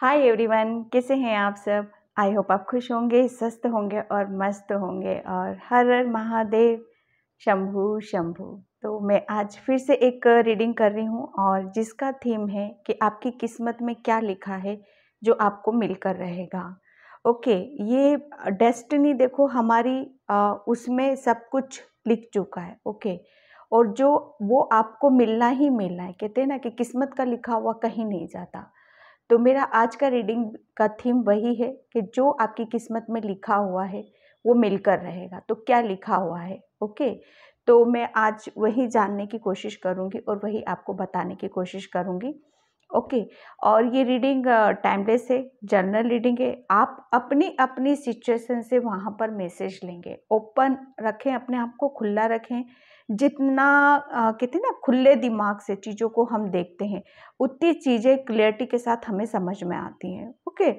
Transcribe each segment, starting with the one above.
Hi everyone कैसे हैं आप सब आई होप आप खुश होंगे स्वस्थ होंगे और मस्त होंगे और हर हर महादेव शंभु शंभु तो मैं आज फिर से एक रीडिंग कर रही हूँ और जिसका थीम है कि आपकी किस्मत में क्या लिखा है जो आपको मिलकर रहेगा ओके ये डेस्टिनी देखो हमारी उसमें सब कुछ लिख चुका है ओके और जो वो आपको मिलना ही मिलना है कहते हैं ना कि किस्मत का लिखा हुआ कहीं नहीं जाता तो मेरा आज का रीडिंग का थीम वही है कि जो आपकी किस्मत में लिखा हुआ है वो मिलकर रहेगा तो क्या लिखा हुआ है ओके तो मैं आज वही जानने की कोशिश करूँगी और वही आपको बताने की कोशिश करूँगी ओके और ये रीडिंग टाइमलेस है जर्नल रीडिंग है आप अपनी अपनी सिचुएशन से वहाँ पर मैसेज लेंगे ओपन रखें अपने आप को खुला रखें जितना कहते हैं ना खुले दिमाग से चीज़ों को हम देखते हैं उतनी चीज़ें क्लियरिटी के साथ हमें समझ में आती हैं ओके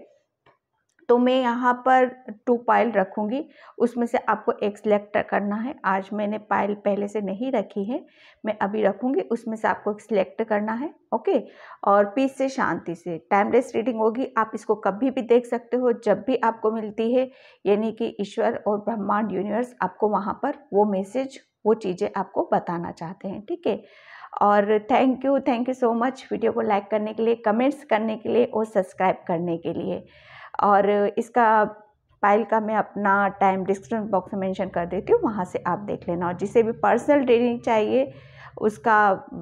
तो मैं यहाँ पर टू पाइल रखूँगी उसमें से आपको एक सिलेक्ट करना है आज मैंने पाइल पहले से नहीं रखी है मैं अभी रखूँगी उसमें से आपको एक सिलेक्ट करना है ओके और पीस से शांति से टाइमलेस रीडिंग होगी आप इसको कभी भी देख सकते हो जब भी आपको मिलती है यानी कि ईश्वर और ब्रह्मांड यूनिवर्स आपको वहाँ पर वो मैसेज वो चीज़ें आपको बताना चाहते हैं ठीक है और thank you thank you so much video को लाइक करने के लिए कमेंट्स करने के लिए और सब्सक्राइब करने के लिए और इसका फाइल का मैं अपना टाइम डिस्क्रिप्शन बॉक्स में मेंशन कर देती हूँ वहाँ से आप देख लेना और जिसे भी पर्सनल ट्रेनिंग चाहिए उसका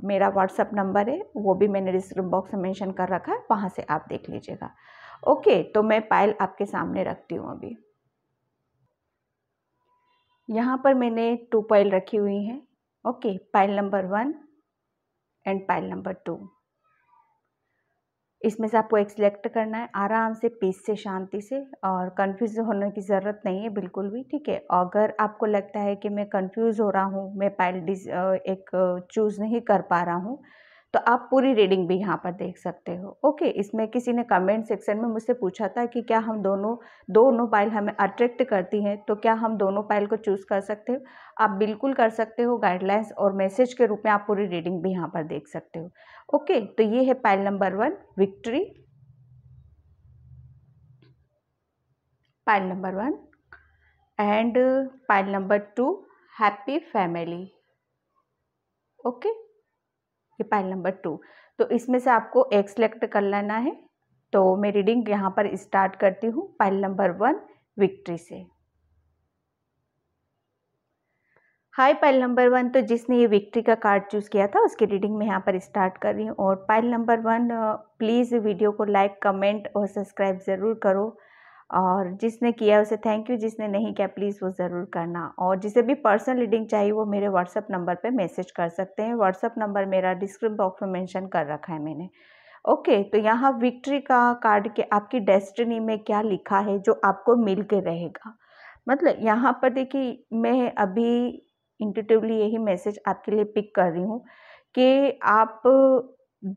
मेरा व्हाट्सअप नंबर है वो भी मैंने डिस्क्रिप्शन बॉक्स में मेंशन कर रखा है वहाँ से आप देख लीजिएगा ओके तो मैं फाइल आपके सामने रखती हूँ अभी यहाँ पर मैंने टू पाइल रखी हुई हैं okay pile number one and pile number two इसमें से आपको एक सिलेक्ट करना है आराम से पीस से शांति से और कंफ्यूज होने की ज़रूरत नहीं है बिल्कुल भी ठीक है अगर आपको लगता है कि मैं कंफ्यूज हो रहा हूँ मैं पाइल डिज एक चूज़ नहीं कर पा रहा हूँ तो आप पूरी रीडिंग भी यहाँ पर देख सकते हो ओके इसमें किसी ने कमेंट सेक्शन में मुझसे पूछा था कि क्या हम दोनों दोनों पाइल हमें अट्रैक्ट करती हैं तो क्या हम दोनों पाइल को चूज़ कर सकते हो आप बिल्कुल कर सकते हो गाइडलाइंस और मैसेज के रूप में आप पूरी रीडिंग भी यहाँ पर देख सकते हो ओके तो ये है pile number one victory pile number one and pile number two happy family okay ये पाइल नंबर टू तो इसमें से आपको एक सेलेक्ट कर लेना है तो मैं रीडिंग यहाँ पर स्टार्ट करती हूँ पाइल नंबर वन विक्ट्री से हाई पाइल नंबर वन तो जिसने ये विक्ट्री का कार्ड चूज़ किया था उसकी रीडिंग मैं यहाँ पर स्टार्ट कर रही हूँ और pile number one please video को लाइक कमेंट और सब्सक्राइब ज़रूर करो और जिसने किया उसे थैंक यू जिसने नहीं किया प्लीज़ वो ज़रूर करना और जिसे भी पर्सनल रीडिंग चाहिए वो मेरे व्हाट्सअप नंबर पे मैसेज कर सकते हैं व्हाट्सअप नंबर मेरा डिस्क्रिप्ट बॉक्स में मेंशन कर रखा है मैंने ओके तो यहाँ विक्ट्री का कार्ड के आपकी डेस्टिनी में क्या लिखा है जो आपको मिल के रहेगा मतलब यहाँ पर देखिए मैं अभी इंटिटिवली यही मैसेज आपके लिए पिक कर रही हूँ कि आप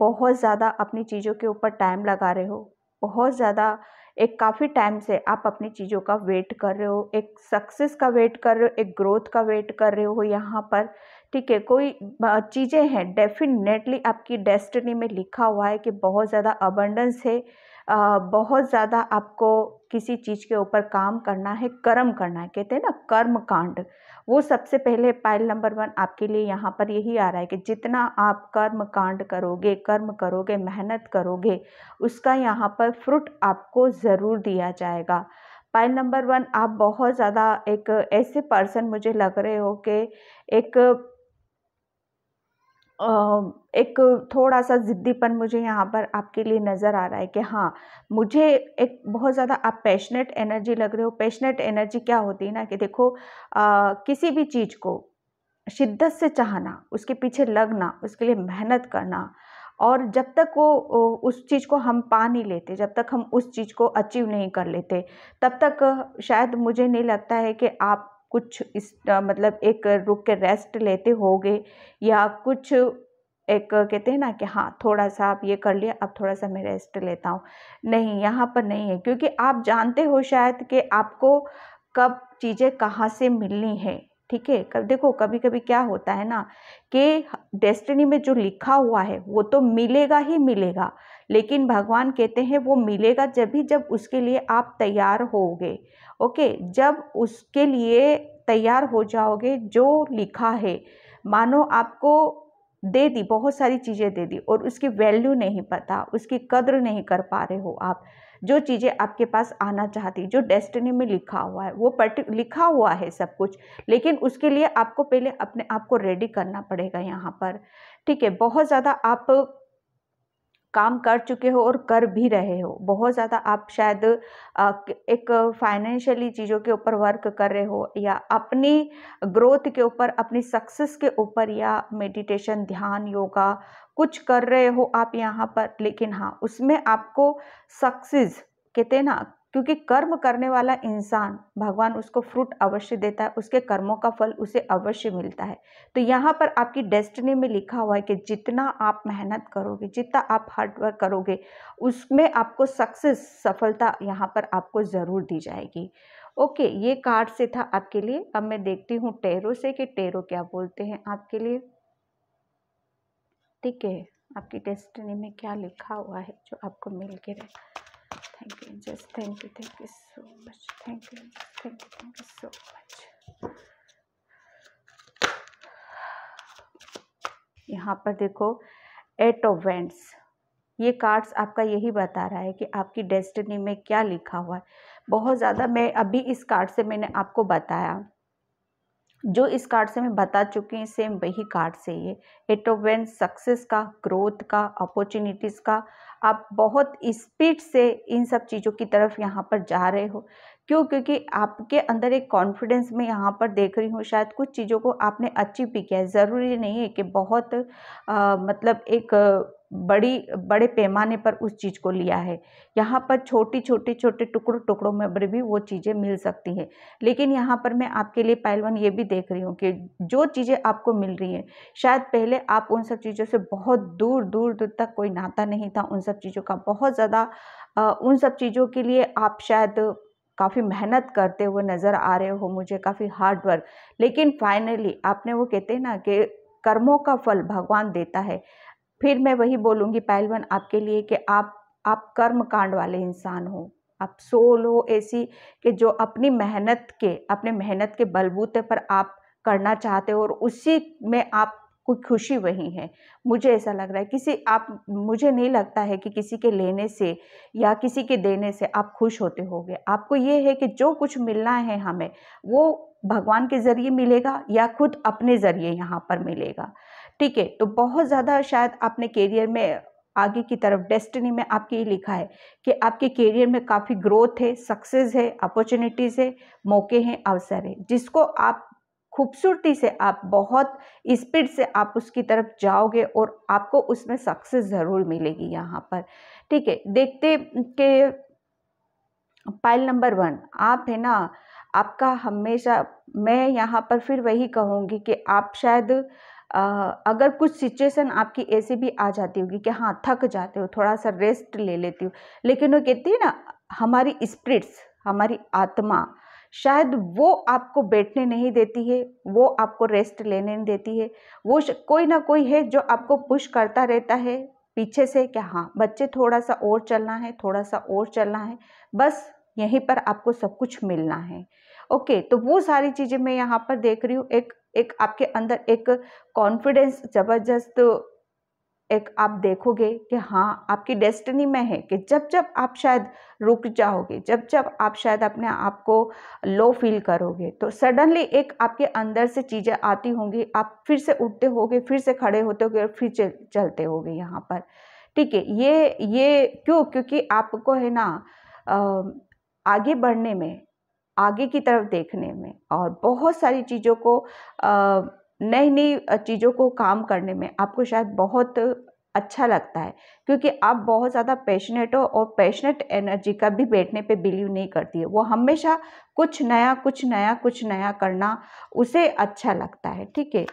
बहुत ज़्यादा अपनी चीज़ों के ऊपर टाइम लगा रहे हो बहुत ज़्यादा एक काफ़ी टाइम से आप अपनी चीज़ों का वेट कर रहे हो एक सक्सेस का वेट कर रहे हो एक ग्रोथ का वेट कर रहे हो यहाँ पर ठीक है कोई चीज़ें हैं डेफिनेटली आपकी डेस्टिनी में लिखा हुआ है कि बहुत ज़्यादा अबंडेंस है बहुत ज़्यादा आपको किसी चीज़ के ऊपर काम करना है कर्म करना है कहते हैं ना कर्म कांड वो सबसे पहले पाइल नंबर वन आपके लिए यहाँ पर यही आ रहा है कि जितना आप कर्म कांड करोगे कर्म करोगे मेहनत करोगे उसका यहाँ पर फ्रूट आपको ज़रूर दिया जाएगा पाइल नंबर वन आप बहुत ज़्यादा एक ऐसे पर्सन मुझे लग रहे हो कि एक एक थोड़ा सा ज़िद्दीपन मुझे यहाँ पर आपके लिए नज़र आ रहा है कि हाँ मुझे एक बहुत ज़्यादा आप पैशनेट एनर्जी लग रहे हो पैशनेट एनर्जी क्या होती है ना कि देखो आ, किसी भी चीज़ को शिद्दत से चाहना उसके पीछे लगना उसके लिए मेहनत करना और जब तक वो उस चीज़ को हम पा नहीं लेते जब तक हम उस चीज़ को अचीव नहीं कर लेते तब तक शायद मुझे नहीं लगता है कि आप कुछ इस मतलब एक रुक के रेस्ट लेते होगे या कुछ एक कहते हैं ना कि हाँ थोड़ा सा आप ये कर लिया अब थोड़ा सा मैं रेस्ट लेता हूँ नहीं यहाँ पर नहीं है क्योंकि आप जानते हो शायद कि आपको कब चीज़ें कहाँ से मिलनी है ठीक है कब देखो कभी कभी क्या होता है ना कि डेस्टिनी में जो लिखा हुआ है वो तो मिलेगा ही मिलेगा लेकिन भगवान कहते हैं वो मिलेगा जब ही जब उसके लिए आप तैयार होगे ओके जब उसके लिए तैयार हो जाओगे जो लिखा है मानो आपको दे दी बहुत सारी चीज़ें दे दी और उसकी वैल्यू नहीं पता उसकी कद्र नहीं कर पा रहे हो आप जो चीज़ें आपके पास आना चाहती जो डेस्टिनी में लिखा हुआ है वो पर्टिक लिखा हुआ है सब कुछ लेकिन उसके लिए आपको पहले अपने आप को रेडी करना पड़ेगा यहाँ पर ठीक है बहुत ज़्यादा आप काम कर चुके हो और कर भी रहे हो बहुत ज़्यादा आप शायद एक फाइनेंशियली चीज़ों के ऊपर वर्क कर रहे हो या अपनी ग्रोथ के ऊपर अपनी सक्सेस के ऊपर या मेडिटेशन ध्यान योगा कुछ कर रहे हो आप यहाँ पर लेकिन हाँ उसमें आपको सक्सेस कहते हैं ना क्योंकि कर्म करने वाला इंसान भगवान उसको फ्रूट अवश्य देता है उसके कर्मों का फल उसे अवश्य मिलता है तो यहाँ पर आपकी डेस्टिनी में लिखा हुआ है कि जितना आप मेहनत करोगे जितना आप हार्डवर्क करोगे उसमें आपको सक्सेस सफलता यहाँ पर आपको ज़रूर दी जाएगी ओके ये कार्ड से था आपके लिए अब मैं देखती हूँ टेरो से कि टेरो क्या बोलते हैं आपके लिए प्रतीक है आपकी डेस्टिनी में क्या लिखा हुआ है जो आपको मिल के रहे thank you just thank you thank you so much thank you thank you thank you so much यहाँ पर देखो एट ऑफ वेंट्स ये कार्ड्स आपका यही बता रहा है कि आपकी डेस्टिनी में क्या लिखा हुआ है बहुत ज़्यादा मैं अभी इस कार्ड से मैंने आपको बताया जो इस कार्ड से मैं बता चुकी हूँ सेम वही कार्ड से ये एट ऑफ सक्सेस का ग्रोथ का अपॉर्चुनिटीज़ का आप बहुत स्पीड से इन सब चीज़ों की तरफ यहाँ पर जा रहे हो क्यों क्योंकि आपके अंदर एक कॉन्फिडेंस मैं यहाँ पर देख रही हूँ शायद कुछ चीज़ों को आपने अचीव भी किया है ज़रूरी नहीं है कि बहुत आ, मतलब एक बड़ी बड़े पैमाने पर उस चीज़ को लिया है यहाँ पर छोटी छोटी छोटे टुकड़ों टुकड़ों में भी वो चीज़ें मिल सकती हैं लेकिन यहाँ पर मैं आपके लिए पहलवान ये भी देख रही हूँ कि जो चीज़ें आपको मिल रही हैं शायद पहले आप उन सब चीज़ों से बहुत दूर दूर दूर तक कोई नाता नहीं था उन सब चीज़ों का बहुत ज़्यादा उन सब चीज़ों के लिए आप शायद काफ़ी मेहनत करते हुए नज़र आ रहे हो मुझे काफ़ी हार्ड वर्क लेकिन फाइनली आपने वो कहते हैं ना कि कर्मों का फल भगवान देता है फिर मैं वही बोलूँगी पहलवान आपके लिए कि आप आप कर्म कांड वाले इंसान हो आप सोल हो ऐसी कि जो अपनी मेहनत के अपने मेहनत के बलबूते पर आप करना चाहते हो और उसी में आप कोई खुशी वही है मुझे ऐसा लग रहा है किसी आप मुझे नहीं लगता है कि किसी के लेने से या किसी के देने से आप खुश होते होगे आपको ये है कि जो कुछ मिलना है हमें वो भगवान के ज़रिए मिलेगा या खुद अपने ज़रिए यहाँ पर मिलेगा ठीक है तो बहुत ज़्यादा शायद आपने कैरियर में आगे की तरफ डेस्टिनी में आपके ये लिखा है कि आपके कैरियर में काफ़ी ग्रोथ है सक्सेस है अपॉर्चुनिटीज़ है मौके हैं अवसर है जिसको आप खूबसूरती से आप बहुत स्पीड से आप उसकी तरफ जाओगे और आपको उसमें सक्सेस ज़रूर मिलेगी यहाँ पर ठीक है देखते के पाइल नंबर वन आप है ना आपका हमेशा मैं यहाँ पर फिर वही कहूँगी कि आप शायद आ, अगर कुछ सिचुएशन आपकी ऐसी भी आ जाती होगी कि हाँ थक जाते हो थोड़ा सा रेस्ट ले लेती हो लेकिन वो कहती है ना हमारी स्प्रिट्स हमारी आत्मा शायद वो आपको बैठने नहीं देती है वो आपको रेस्ट लेने नहीं देती है वो कोई ना कोई है जो आपको पुश करता रहता है पीछे से कि हाँ बच्चे थोड़ा सा और चलना है थोड़ा सा और चलना है बस यहीं पर आपको सब कुछ मिलना है ओके तो वो सारी चीज़ें मैं यहाँ पर देख रही हूँ एक एक आपके अंदर एक कॉन्फिडेंस ज़बरदस्त एक आप देखोगे कि हाँ आपकी डेस्टिनी में है कि जब जब आप शायद रुक जाओगे जब जब आप शायद अपने आप को लो फील करोगे तो सडनली एक आपके अंदर से चीज़ें आती होंगी आप फिर से उठते होगे फिर से खड़े होते होगे और फिर चल, चलते होगे यहाँ पर ठीक है ये ये क्यों क्योंकि आपको है ना आगे बढ़ने में आगे की तरफ देखने में और बहुत सारी चीज़ों को आ, नई नई चीज़ों को काम करने में आपको शायद बहुत अच्छा लगता है क्योंकि आप बहुत ज़्यादा पैशनेट हो और पैशनेट एनर्जी का भी बैठने पे बिलीव नहीं करती है वो हमेशा कुछ नया कुछ नया कुछ नया करना उसे अच्छा लगता है ठीक है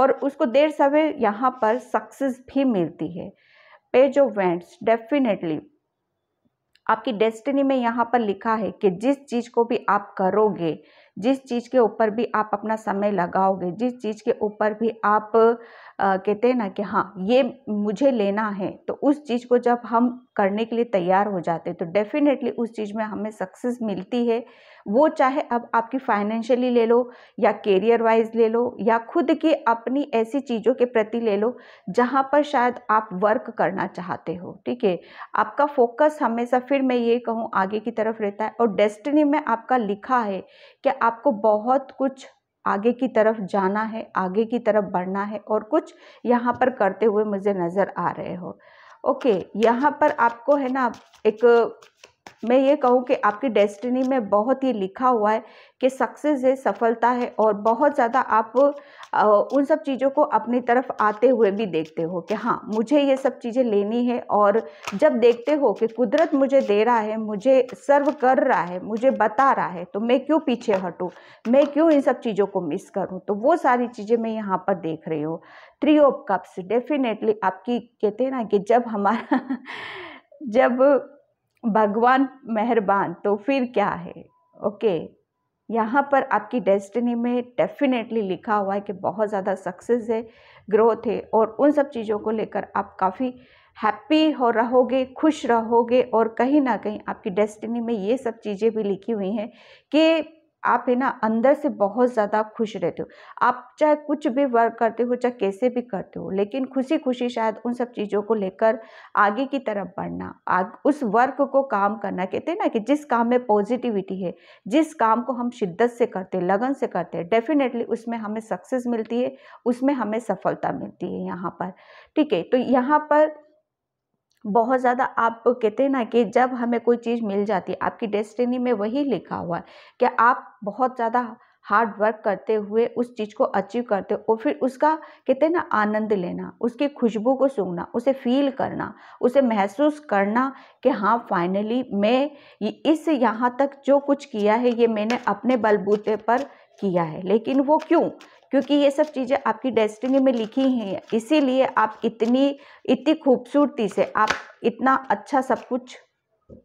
और उसको देर सवेर यहाँ पर सक्सेस भी मिलती है पेज ऑफ वेंट्स डेफिनेटली आपकी डेस्टिनी में यहाँ पर लिखा है कि जिस चीज़ को भी आप करोगे जिस चीज़ के ऊपर भी आप अपना समय लगाओगे जिस चीज़ के ऊपर भी आप आ, कहते हैं ना कि हाँ ये मुझे लेना है तो उस चीज़ को जब हम करने के लिए तैयार हो जाते तो डेफिनेटली उस चीज़ में हमें सक्सेस मिलती है वो चाहे अब आपकी फाइनेंशियली ले लो या कैरियर वाइज ले लो या खुद की अपनी ऐसी चीज़ों के प्रति ले लो जहाँ पर शायद आप वर्क करना चाहते हो ठीक है आपका फोकस हमेशा फिर मैं ये कहूँ आगे की तरफ रहता है और डेस्टिनी में आपका लिखा है कि आपको बहुत कुछ आगे की तरफ जाना है आगे की तरफ बढ़ना है और कुछ यहाँ पर करते हुए मुझे नज़र आ रहे हो ओके यहाँ पर आपको है ना एक मैं ये कहूँ कि आपकी डेस्टिनी में बहुत ही लिखा हुआ है कि सक्सेस है सफलता है और बहुत ज़्यादा आप उन सब चीज़ों को अपनी तरफ आते हुए भी देखते हो कि हाँ मुझे ये सब चीज़ें लेनी है और जब देखते हो कि कुदरत मुझे दे रहा है मुझे सर्व कर रहा है मुझे बता रहा है तो मैं क्यों पीछे हटूँ मैं क्यों इन सब चीज़ों को मिस करूँ तो वो सारी चीज़ें मैं यहाँ पर देख रही हूँ थ्री ऑफ कप्स डेफिनेटली आपकी कहते हैं ना कि जब हमारा जब भगवान मेहरबान तो फिर क्या है ओके यहाँ पर आपकी डेस्टिनी में डेफिनेटली लिखा हुआ है कि बहुत ज़्यादा सक्सेस है ग्रोथ है और उन सब चीज़ों को लेकर आप काफ़ी हैप्पी हो रहोगे खुश रहोगे और कहीं ना कहीं आपकी डेस्टिनी में ये सब चीज़ें भी लिखी हुई हैं कि आप है ना अंदर से बहुत ज़्यादा खुश रहते हो आप चाहे कुछ भी वर्क करते हो चाहे कैसे भी करते हो लेकिन खुशी खुशी शायद उन सब चीज़ों को लेकर आगे की तरफ बढ़ना आग उस वर्क को काम करना कहते हैं ना कि जिस काम में पॉजिटिविटी है जिस काम को हम शिद्दत से करते हैं लगन से करते हैं डेफिनेटली उसमें हमें सक्सेस मिलती है उसमें हमें सफलता मिलती है यहाँ पर ठीक है तो यहाँ पर बहुत ज़्यादा आप कहते हैं ना कि जब हमें कोई चीज़ मिल जाती है आपकी डेस्टिनी में वही लिखा हुआ है कि आप बहुत ज़्यादा हार्ड वर्क करते हुए उस चीज़ को अचीव करते हो और फिर उसका कहते हैं ना आनंद लेना उसकी खुशबू को सूंघना उसे फील करना उसे महसूस करना कि हाँ फाइनली मैं इस यहाँ तक जो कुछ किया है ये मैंने अपने बलबूते पर किया है लेकिन वो क्यों क्योंकि ये सब चीज़ें आपकी डेस्टिनी में लिखी हैं इसीलिए आप इतनी इतनी खूबसूरती से आप इतना अच्छा सब कुछ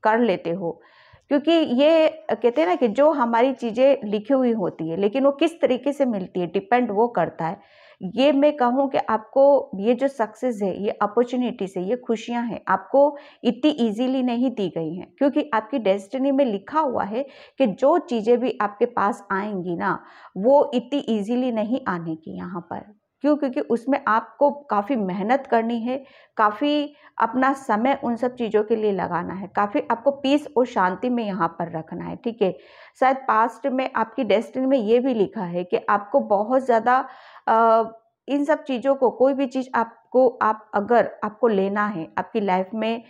कर लेते हो क्योंकि ये कहते हैं ना कि जो हमारी चीज़ें लिखी हुई होती है लेकिन वो किस तरीके से मिलती है डिपेंड वो करता है ये मैं कहूँ कि आपको ये जो सक्सेस है ये अपॉर्चुनिटीज़ है ये खुशियाँ हैं आपको इतनी ईजीली नहीं दी गई हैं क्योंकि आपकी डेस्टिनी में लिखा हुआ है कि जो चीज़ें भी आपके पास आएंगी ना वो इतनी ईजीली नहीं आने की यहाँ पर क्यों क्योंकि उसमें आपको काफ़ी मेहनत करनी है काफ़ी अपना समय उन सब चीज़ों के लिए लगाना है काफ़ी आपको पीस और शांति में यहाँ पर रखना है ठीक है शायद पास्ट में आपकी डेस्टिनी में ये भी लिखा है कि आपको बहुत ज़्यादा इन सब चीज़ों को कोई भी चीज़ आपको आप अगर आपको लेना है आपकी लाइफ में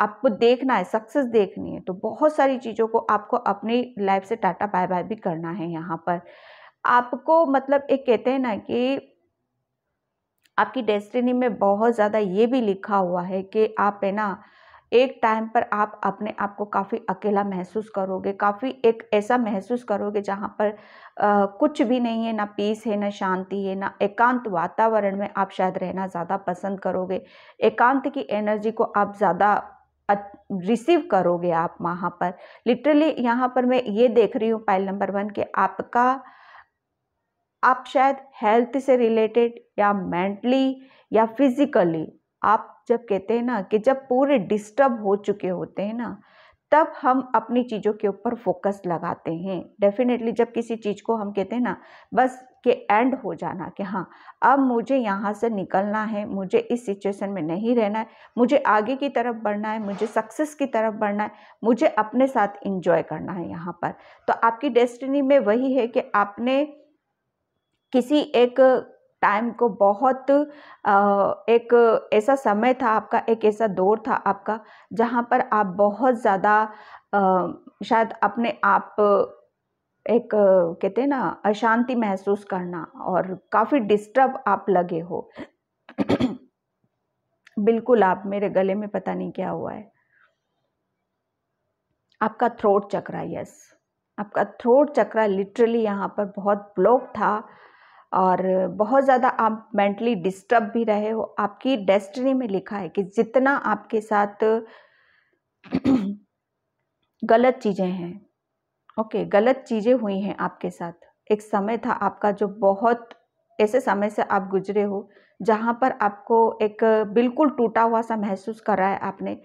आपको देखना है सक्सेस देखनी है तो बहुत सारी चीज़ों को आपको अपनी लाइफ से टाटा बाय बाय भी करना है यहाँ पर आपको मतलब एक कहते हैं ना कि आपकी डेस्टिनी में बहुत ज़्यादा ये भी लिखा हुआ है कि आप है ना एक टाइम पर आप अपने आप को काफ़ी अकेला महसूस करोगे काफ़ी एक ऐसा महसूस करोगे जहाँ पर आ, कुछ भी नहीं है ना पीस है ना शांति है ना एकांत वातावरण में आप शायद रहना ज़्यादा पसंद करोगे एकांत की एनर्जी को आप ज़्यादा रिसीव करोगे आप वहाँ पर लिटरली यहाँ पर मैं ये देख रही हूँ पाइल नंबर वन कि आपका आप शायद हेल्थ से रिलेटेड या मेंटली या फिजिकली आप जब कहते हैं ना कि जब पूरे डिस्टर्ब हो चुके होते हैं ना तब हम अपनी चीज़ों के ऊपर फोकस लगाते हैं डेफिनेटली जब किसी चीज़ को हम कहते हैं ना बस के एंड हो जाना कि हाँ अब मुझे यहाँ से निकलना है मुझे इस सिचुएशन में नहीं रहना है मुझे आगे की तरफ बढ़ना है मुझे सक्सेस की तरफ बढ़ना है मुझे अपने साथ इंजॉय करना है यहाँ पर तो आपकी डेस्टिनी में वही है कि आपने किसी एक टाइम को बहुत एक ऐसा समय था आपका एक ऐसा दौर था आपका जहाँ पर आप बहुत ज़्यादा शायद अपने आप एक कहते हैं ना अशांति महसूस करना और काफ़ी डिस्टर्ब आप लगे हो बिल्कुल आप मेरे गले में पता नहीं क्या हुआ है आपका थ्रोट चक्रा यस आपका थ्रोट चक्रा लिटरली यहाँ पर बहुत ब्लॉक था और बहुत ज़्यादा आप मेंटली डिस्टर्ब भी रहे हो आपकी डेस्टिनी में लिखा है कि जितना आपके साथ गलत चीज़ें हैं ओके गलत चीज़ें हुई हैं आपके साथ एक समय था आपका जो बहुत ऐसे समय से आप गुजरे हो जहाँ पर आपको एक बिल्कुल टूटा हुआ सा महसूस करा है आपने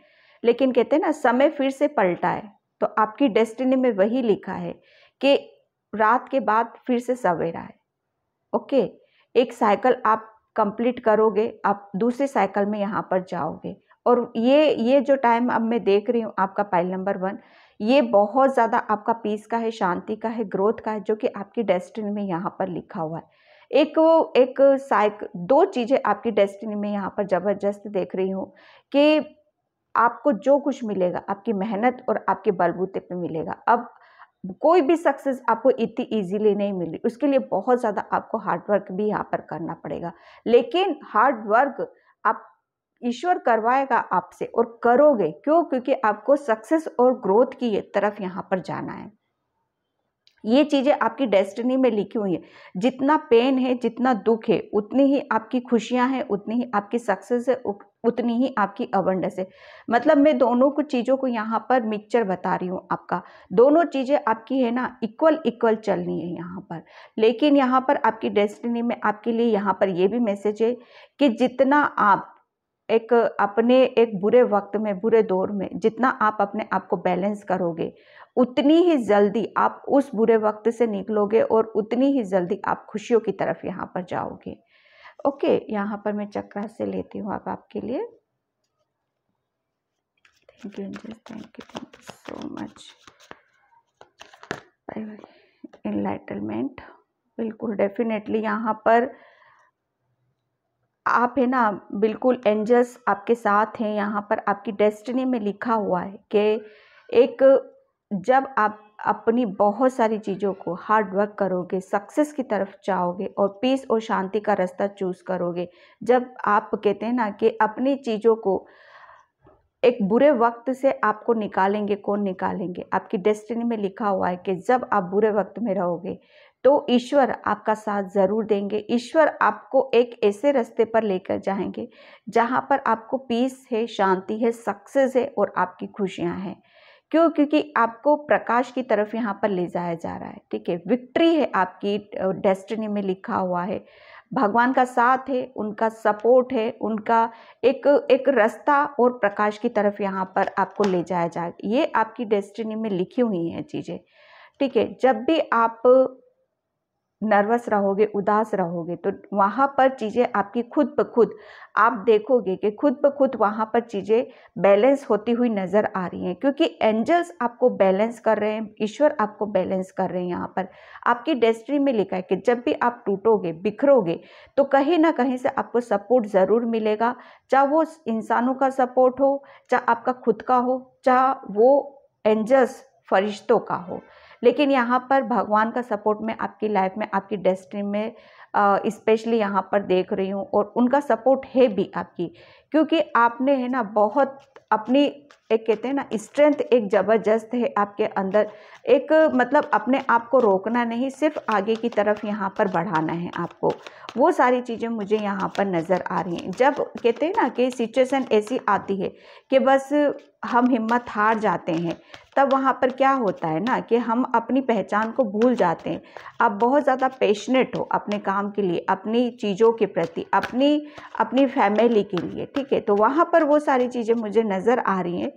लेकिन कहते हैं ना समय फिर से पलटा है तो आपकी डेस्टिनी में वही लिखा है कि रात के बाद फिर से सवेरा है ओके एक साइकिल आप कंप्लीट करोगे आप दूसरी साइकिल में यहाँ पर जाओगे और ये ये जो टाइम अब मैं देख रही हूँ आपका पाइल नंबर वन ये बहुत ज़्यादा आपका पीस का है शांति का है ग्रोथ का है जो कि आपकी डेस्टिनी में यहाँ पर लिखा हुआ है एक वो एक साइक दो चीज़ें आपकी डेस्टिनी में यहाँ पर ज़बरदस्त देख रही हूँ कि आपको जो कुछ मिलेगा आपकी मेहनत और आपके बलबूते पे मिलेगा अब कोई भी सक्सेस आपको इतनी इजीली नहीं मिली उसके लिए बहुत ज़्यादा आपको हार्डवर्क भी यहाँ पर करना पड़ेगा लेकिन हार्डवर्क आप ईश्वर करवाएगा आपसे और करोगे क्यों क्योंकि आपको सक्सेस और ग्रोथ की तरफ यहाँ पर जाना है ये चीज़ें आपकी डेस्टिनी में लिखी हुई है जितना पेन है जितना दुख है उतनी ही आपकी खुशियां हैं उतनी ही आपकी सक्सेस है उतनी ही आपकी अवंडस है मतलब मैं दोनों को चीज़ों को यहाँ पर मिक्सचर बता रही हूँ आपका दोनों चीज़ें आपकी है ना इक्वल इक्वल चलनी है यहाँ पर लेकिन यहाँ पर आपकी डेस्टिनी में आपके लिए यहाँ पर ये भी मैसेज है कि जितना आप एक अपने एक बुरे वक्त में बुरे दौर में जितना आप अपने आप को बैलेंस करोगे उतनी ही जल्दी आप उस बुरे वक्त से निकलोगे और उतनी ही जल्दी आप खुशियों की तरफ यहाँ पर जाओगे ओके यहाँ पर मैं चक्रा से लेती हूँ आप आपके लिए thank you angel thank you thank you so much enlightenment बिल्कुल डेफिनेटली यहाँ पर आप है ना बिल्कुल एंजल्स आपके साथ हैं यहाँ पर आपकी डेस्टिनी में लिखा हुआ है कि एक जब आप अपनी बहुत सारी चीज़ों को हार्ड वर्क करोगे सक्सेस की तरफ जाओगे और पीस और शांति का रास्ता चूज करोगे जब आप कहते हैं ना कि अपनी चीज़ों को एक बुरे वक्त से आपको निकालेंगे कौन निकालेंगे आपकी डेस्टिनी में लिखा हुआ है कि जब आप बुरे वक्त में रहोगे तो ईश्वर आपका साथ ज़रूर देंगे ईश्वर आपको एक ऐसे रास्ते पर लेकर जाएंगे जहाँ पर आपको पीस है शांति है सक्सेस है और आपकी खुशियाँ हैं क्यों क्योंकि आपको प्रकाश की तरफ यहाँ पर ले जाया जा रहा है ठीक है विक्ट्री है आपकी डेस्टिनी में लिखा हुआ है भगवान का साथ है उनका सपोर्ट है उनका एक एक रास्ता और प्रकाश की तरफ यहाँ पर आपको ले जाया जाए ये आपकी डेस्टिनी में लिखी हुई हैं चीज़ें ठीक है जब भी आप नर्वस रहोगे उदास रहोगे तो वहाँ पर चीज़ें आपकी खुद ब खुद आप देखोगे कि खुद ब खुद वहाँ पर चीज़ें बैलेंस होती हुई नज़र आ रही हैं क्योंकि एंजल्स आपको बैलेंस कर रहे हैं ईश्वर आपको बैलेंस कर रहे हैं यहाँ पर आपकी डेस्टिनी में लिखा है कि जब भी आप टूटोगे बिखरोगे तो कहीं ना कहीं से आपको सपोर्ट ज़रूर मिलेगा चाहे वो इंसानों का सपोर्ट हो चाहे आपका खुद का हो चाहे वो एंजल्स फरिश्तों का हो लेकिन यहाँ पर भगवान का सपोर्ट मैं आपकी लाइफ में आपकी डेस्टिनी में इस्पेशली यहाँ पर देख रही हूँ और उनका सपोर्ट है भी आपकी क्योंकि आपने है ना बहुत अपनी एक कहते हैं ना स्ट्रेंथ एक ज़बरदस्त है आपके अंदर एक मतलब अपने आप को रोकना नहीं सिर्फ आगे की तरफ यहाँ पर बढ़ाना है आपको वो सारी चीज़ें मुझे यहाँ पर नज़र आ रही हैं जब कहते हैं ना कि सिचुएशन ऐसी आती है कि बस हम हिम्मत हार जाते हैं तब वहाँ पर क्या होता है ना कि हम अपनी पहचान को भूल जाते हैं आप बहुत ज़्यादा पैशनेट हो अपने काम के लिए अपनी चीज़ों के प्रति अपनी अपनी फैमिली के लिए ठीक है तो वहाँ पर वो सारी चीज़ें मुझे नज़र आ रही हैं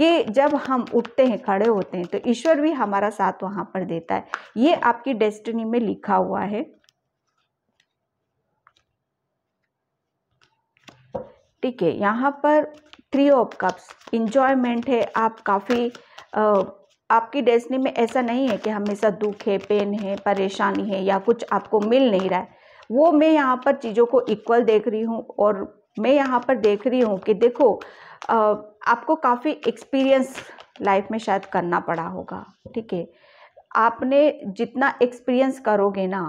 कि जब हम उठते हैं खड़े होते हैं तो ईश्वर भी हमारा साथ वहाँ पर देता है ये आपकी डेस्टिनी में लिखा हुआ है ठीक है यहाँ पर थ्री ऑफ कप्स इंजॉयमेंट है आप काफ़ी आपकी डेस्टिनी में ऐसा नहीं है कि हमेशा दुख है पेन है परेशानी है या कुछ आपको मिल नहीं रहा है वो मैं यहाँ पर चीज़ों को इक्वल देख रही हूँ और मैं यहाँ पर देख रही हूँ कि देखो आपको काफ़ी एक्सपीरियंस लाइफ में शायद करना पड़ा होगा ठीक है आपने जितना एक्सपीरियंस करोगे ना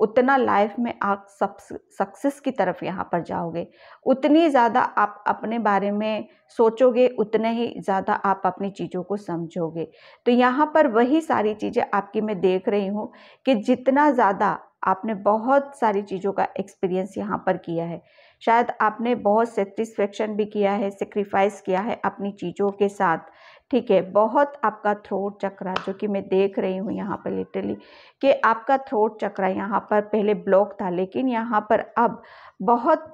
उतना लाइफ में आप सब सक्सेस की तरफ यहाँ पर जाओगे उतनी ज़्यादा आप अपने बारे में सोचोगे उतने ही ज़्यादा आप अपनी चीज़ों को समझोगे तो यहाँ पर वही सारी चीज़ें आपकी मैं देख रही हूँ कि जितना ज़्यादा आपने बहुत सारी चीज़ों का एक्सपीरियंस यहाँ पर किया है शायद आपने बहुत सेटिस्फेक्शन भी किया है सेक्रीफाइस किया है अपनी चीज़ों के साथ ठीक है बहुत आपका थ्रोट चक्रा जो कि मैं देख रही हूँ यहाँ पर लिटरली कि आपका थ्रोट चक्रा यहाँ पर पहले ब्लॉक था लेकिन यहाँ पर अब बहुत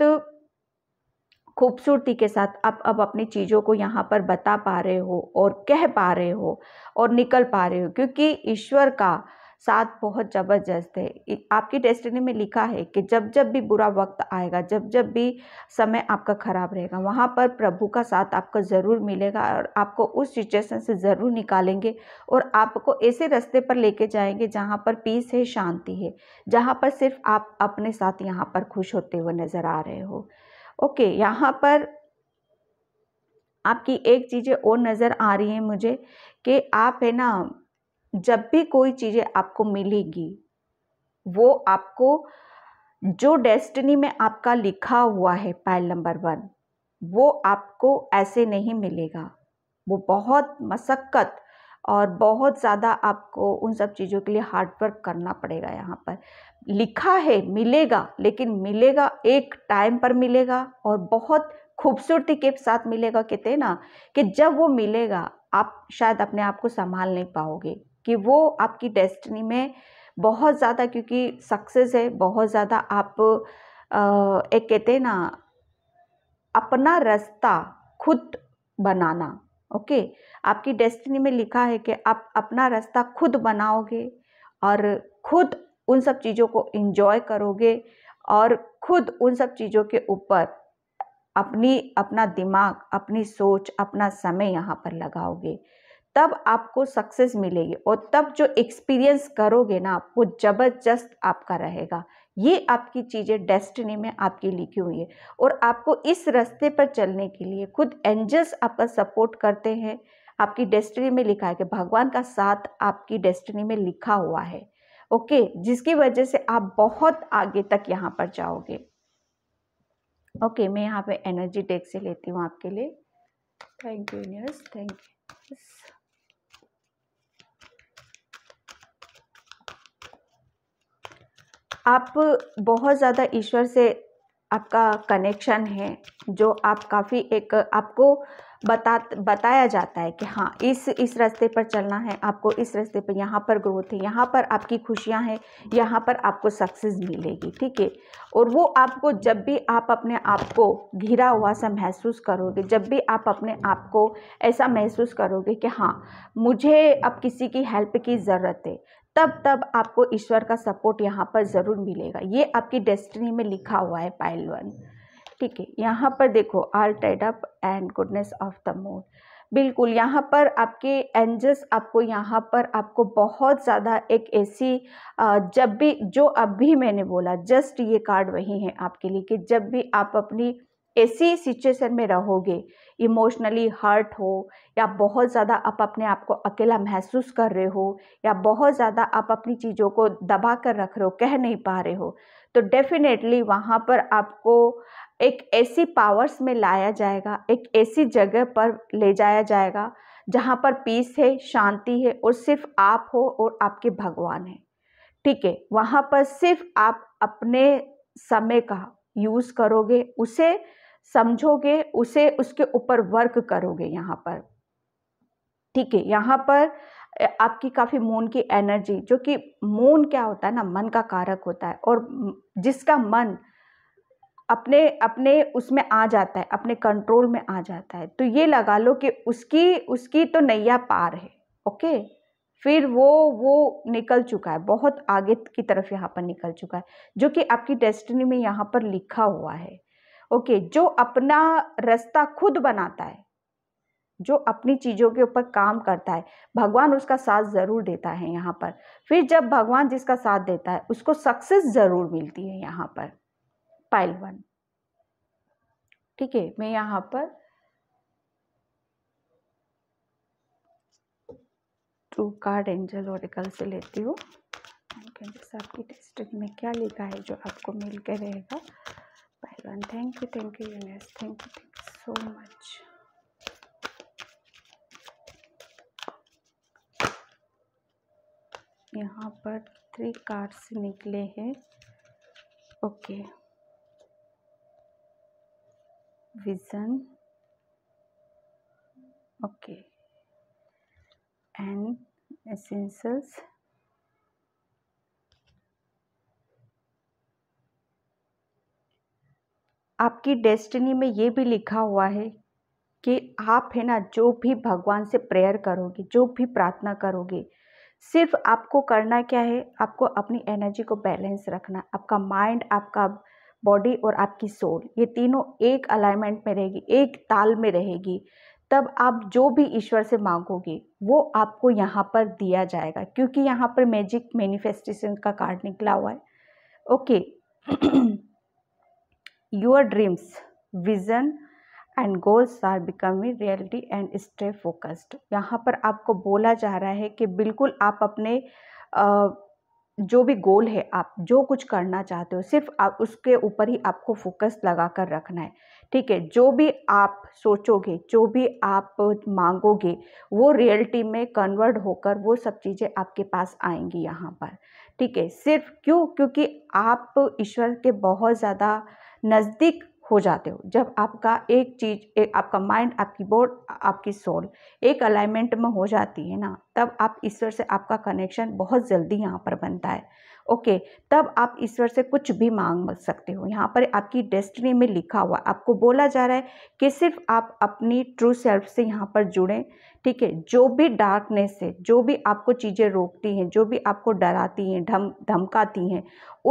खूबसूरती के साथ आप अब अपनी चीज़ों को यहाँ पर बता पा रहे हो और कह पा रहे हो और निकल पा रहे हो क्योंकि ईश्वर का साथ बहुत ज़बरदस्त है आपकी डेस्टिनी में लिखा है कि जब जब भी बुरा वक्त आएगा जब जब भी समय आपका ख़राब रहेगा वहाँ पर प्रभु का साथ आपको ज़रूर मिलेगा और आपको उस सिचुएशन से ज़रूर निकालेंगे और आपको ऐसे रास्ते पर लेके जाएंगे जहाँ पर पीस है शांति है जहाँ पर सिर्फ आप अपने साथ यहाँ पर खुश होते हुए नज़र आ रहे हो ओके यहाँ पर आपकी एक चीज़ें और नज़र आ रही हैं मुझे कि आप है ना जब भी कोई चीज़ें आपको मिलेगी वो आपको जो डेस्टिनी में आपका लिखा हुआ है पायल नंबर वन वो आपको ऐसे नहीं मिलेगा वो बहुत मशक्क़त और बहुत ज़्यादा आपको उन सब चीज़ों के लिए हार्डवर्क करना पड़ेगा यहाँ पर लिखा है मिलेगा लेकिन मिलेगा एक टाइम पर मिलेगा और बहुत खूबसूरती के साथ मिलेगा कहते हैं ना कि जब वो मिलेगा आप शायद अपने आप को संभाल नहीं पाओगे कि वो आपकी डेस्टिनी में बहुत ज़्यादा क्योंकि सक्सेस है बहुत ज़्यादा आप आ, एक कहते हैं ना अपना रास्ता खुद बनाना ओके आपकी डेस्टिनी में लिखा है कि आप अपना रास्ता खुद बनाओगे और खुद उन सब चीज़ों को इन्जॉय करोगे और खुद उन सब चीज़ों के ऊपर अपनी अपना दिमाग अपनी सोच अपना समय यहाँ पर लगाओगे तब आपको सक्सेस मिलेगी और तब जो एक्सपीरियंस करोगे ना आप वो ज़बरदस्त आपका रहेगा ये आपकी चीज़ें डेस्टिनी में आपकी लिखी हुई है और आपको इस रास्ते पर चलने के लिए खुद एंजल्स आपका सपोर्ट करते हैं आपकी डेस्टिनी में लिखा है कि भगवान का साथ आपकी डेस्टिनी में लिखा हुआ है ओके जिसकी वजह से आप बहुत आगे तक यहाँ पर जाओगे ओके मैं यहाँ पे एनर्जी टेक से लेती हूँ आपके लिए थैंक यू थैंक यू आप बहुत ज़्यादा ईश्वर से आपका कनेक्शन है जो आप काफ़ी एक आपको बता बताया जाता है कि हाँ इस इस रास्ते पर चलना है आपको इस रास्ते पर यहाँ पर ग्रोथ है यहाँ पर आपकी खुशियाँ हैं यहाँ पर आपको सक्सेस मिलेगी ठीक है और वो आपको जब भी आप अपने आप को घिरा हुआ सा महसूस करोगे जब भी आप अपने आप को ऐसा महसूस करोगे कि हाँ मुझे अब किसी की हेल्प की ज़रूरत है तब तब आपको ईश्वर का सपोर्ट यहाँ पर ज़रूर मिलेगा ये आपकी डेस्टिनी में लिखा हुआ है पाइल वन ठीक है यहाँ पर देखो all tied up and goodness of the mood बिल्कुल यहाँ पर आपके एंजल्स आपको यहाँ पर आपको बहुत ज़्यादा एक ऐसी जब भी जो अभी मैंने बोला जस्ट ये कार्ड वही है आपके लिए कि जब भी आप अपनी ऐसी सिचुएशन में रहोगे इमोशनली हर्ट हो या बहुत ज़्यादा आप अपने आप को अकेला महसूस कर रहे हो या बहुत ज़्यादा आप अपनी चीज़ों को दबा कर रख रहे हो कह नहीं पा रहे हो तो डेफिनेटली वहाँ पर आपको एक ऐसी पावर्स में लाया जाएगा एक ऐसी जगह पर ले जाया जाएगा जहाँ पर पीस है शांति है और सिर्फ आप हो और आपके भगवान है ठीक है वहाँ पर सिर्फ आप अपने समय का यूज़ करोगे उसे समझोगे उसे उसके ऊपर वर्क करोगे यहाँ पर ठीक है यहाँ पर आपकी काफ़ी मून की एनर्जी जो कि मून क्या होता है ना मन का कारक होता है और जिसका मन अपने अपने उसमें आ जाता है अपने कंट्रोल में आ जाता है तो ये लगा लो कि उसकी उसकी तो नैया पार है ओके फिर वो वो निकल चुका है बहुत आगे की तरफ यहाँ पर निकल चुका है जो कि आपकी डेस्टिनी में यहाँ पर लिखा हुआ है ओके जो अपना रास्ता खुद बनाता है जो अपनी चीज़ों के ऊपर काम करता है भगवान उसका साथ ज़रूर देता है यहाँ पर फिर जब भगवान जिसका साथ देता है उसको सक्सेस ज़रूर मिलती है यहाँ पर पाइल वन ठीक है मैं यहाँ पर ट्रू कार्ड एंजल और से लेती हूँ आपकी की में क्या लिखा है जो आपको मिल के रहेगा पहलवान थैंक यू थैंक यू यूनियस thank you thank you so much यहाँ पर थ्री कार्स निकले हैं okay vision okay and essentials आपकी डेस्टिनी में ये भी लिखा हुआ है कि आप है ना जो भी भगवान से प्रेयर करोगे जो भी प्रार्थना करोगे सिर्फ आपको करना क्या है आपको अपनी एनर्जी को बैलेंस रखना आपका माइंड आपका बॉडी और आपकी सोल ये तीनों एक अलाइनमेंट में रहेगी एक ताल में रहेगी तब आप जो भी ईश्वर से मांगोगे वो आपको यहाँ पर दिया जाएगा क्योंकि यहाँ पर मैजिक मैनिफेस्टेशन का कार्ड निकला हुआ है okay your dreams vision and goals are becoming reality and stay focused यहाँ पर आपको बोला जा रहा है कि बिल्कुल आप अपने जो भी गोल है आप जो कुछ करना चाहते हो सिर्फ आप उसके ऊपर ही आपको फोकस लगा कर रखना है ठीक है जो भी आप सोचोगे जो भी आप मांगोगे वो रियलिटी में कन्वर्ट होकर वो सब चीज़ें आपके पास आएंगी यहाँ पर ठीक है सिर्फ क्यों क्योंकि आप ईश्वर के बहुत ज़्यादा नज़दीक खो जाते हो जब आपका एक चीज़ एक आपका माइंड आपकी बोर्ड आपकी सोल एक अलाइनमेंट में हो जाती है ना तब आप ईश्वर से आपका कनेक्शन बहुत जल्दी यहाँ पर बनता है ओके तब आप ईश्वर से कुछ भी मांग सकते हो यहाँ पर आपकी डेस्टिनी में लिखा हुआ आपको बोला जा रहा है कि सिर्फ आप अपनी ट्रू सेल्फ से यहाँ पर जुड़ें ठीक है जो भी डार्कनेस है जो भी आपको चीज़ें रोकती हैं जो भी आपको डराती हैं धम धमकाती हैं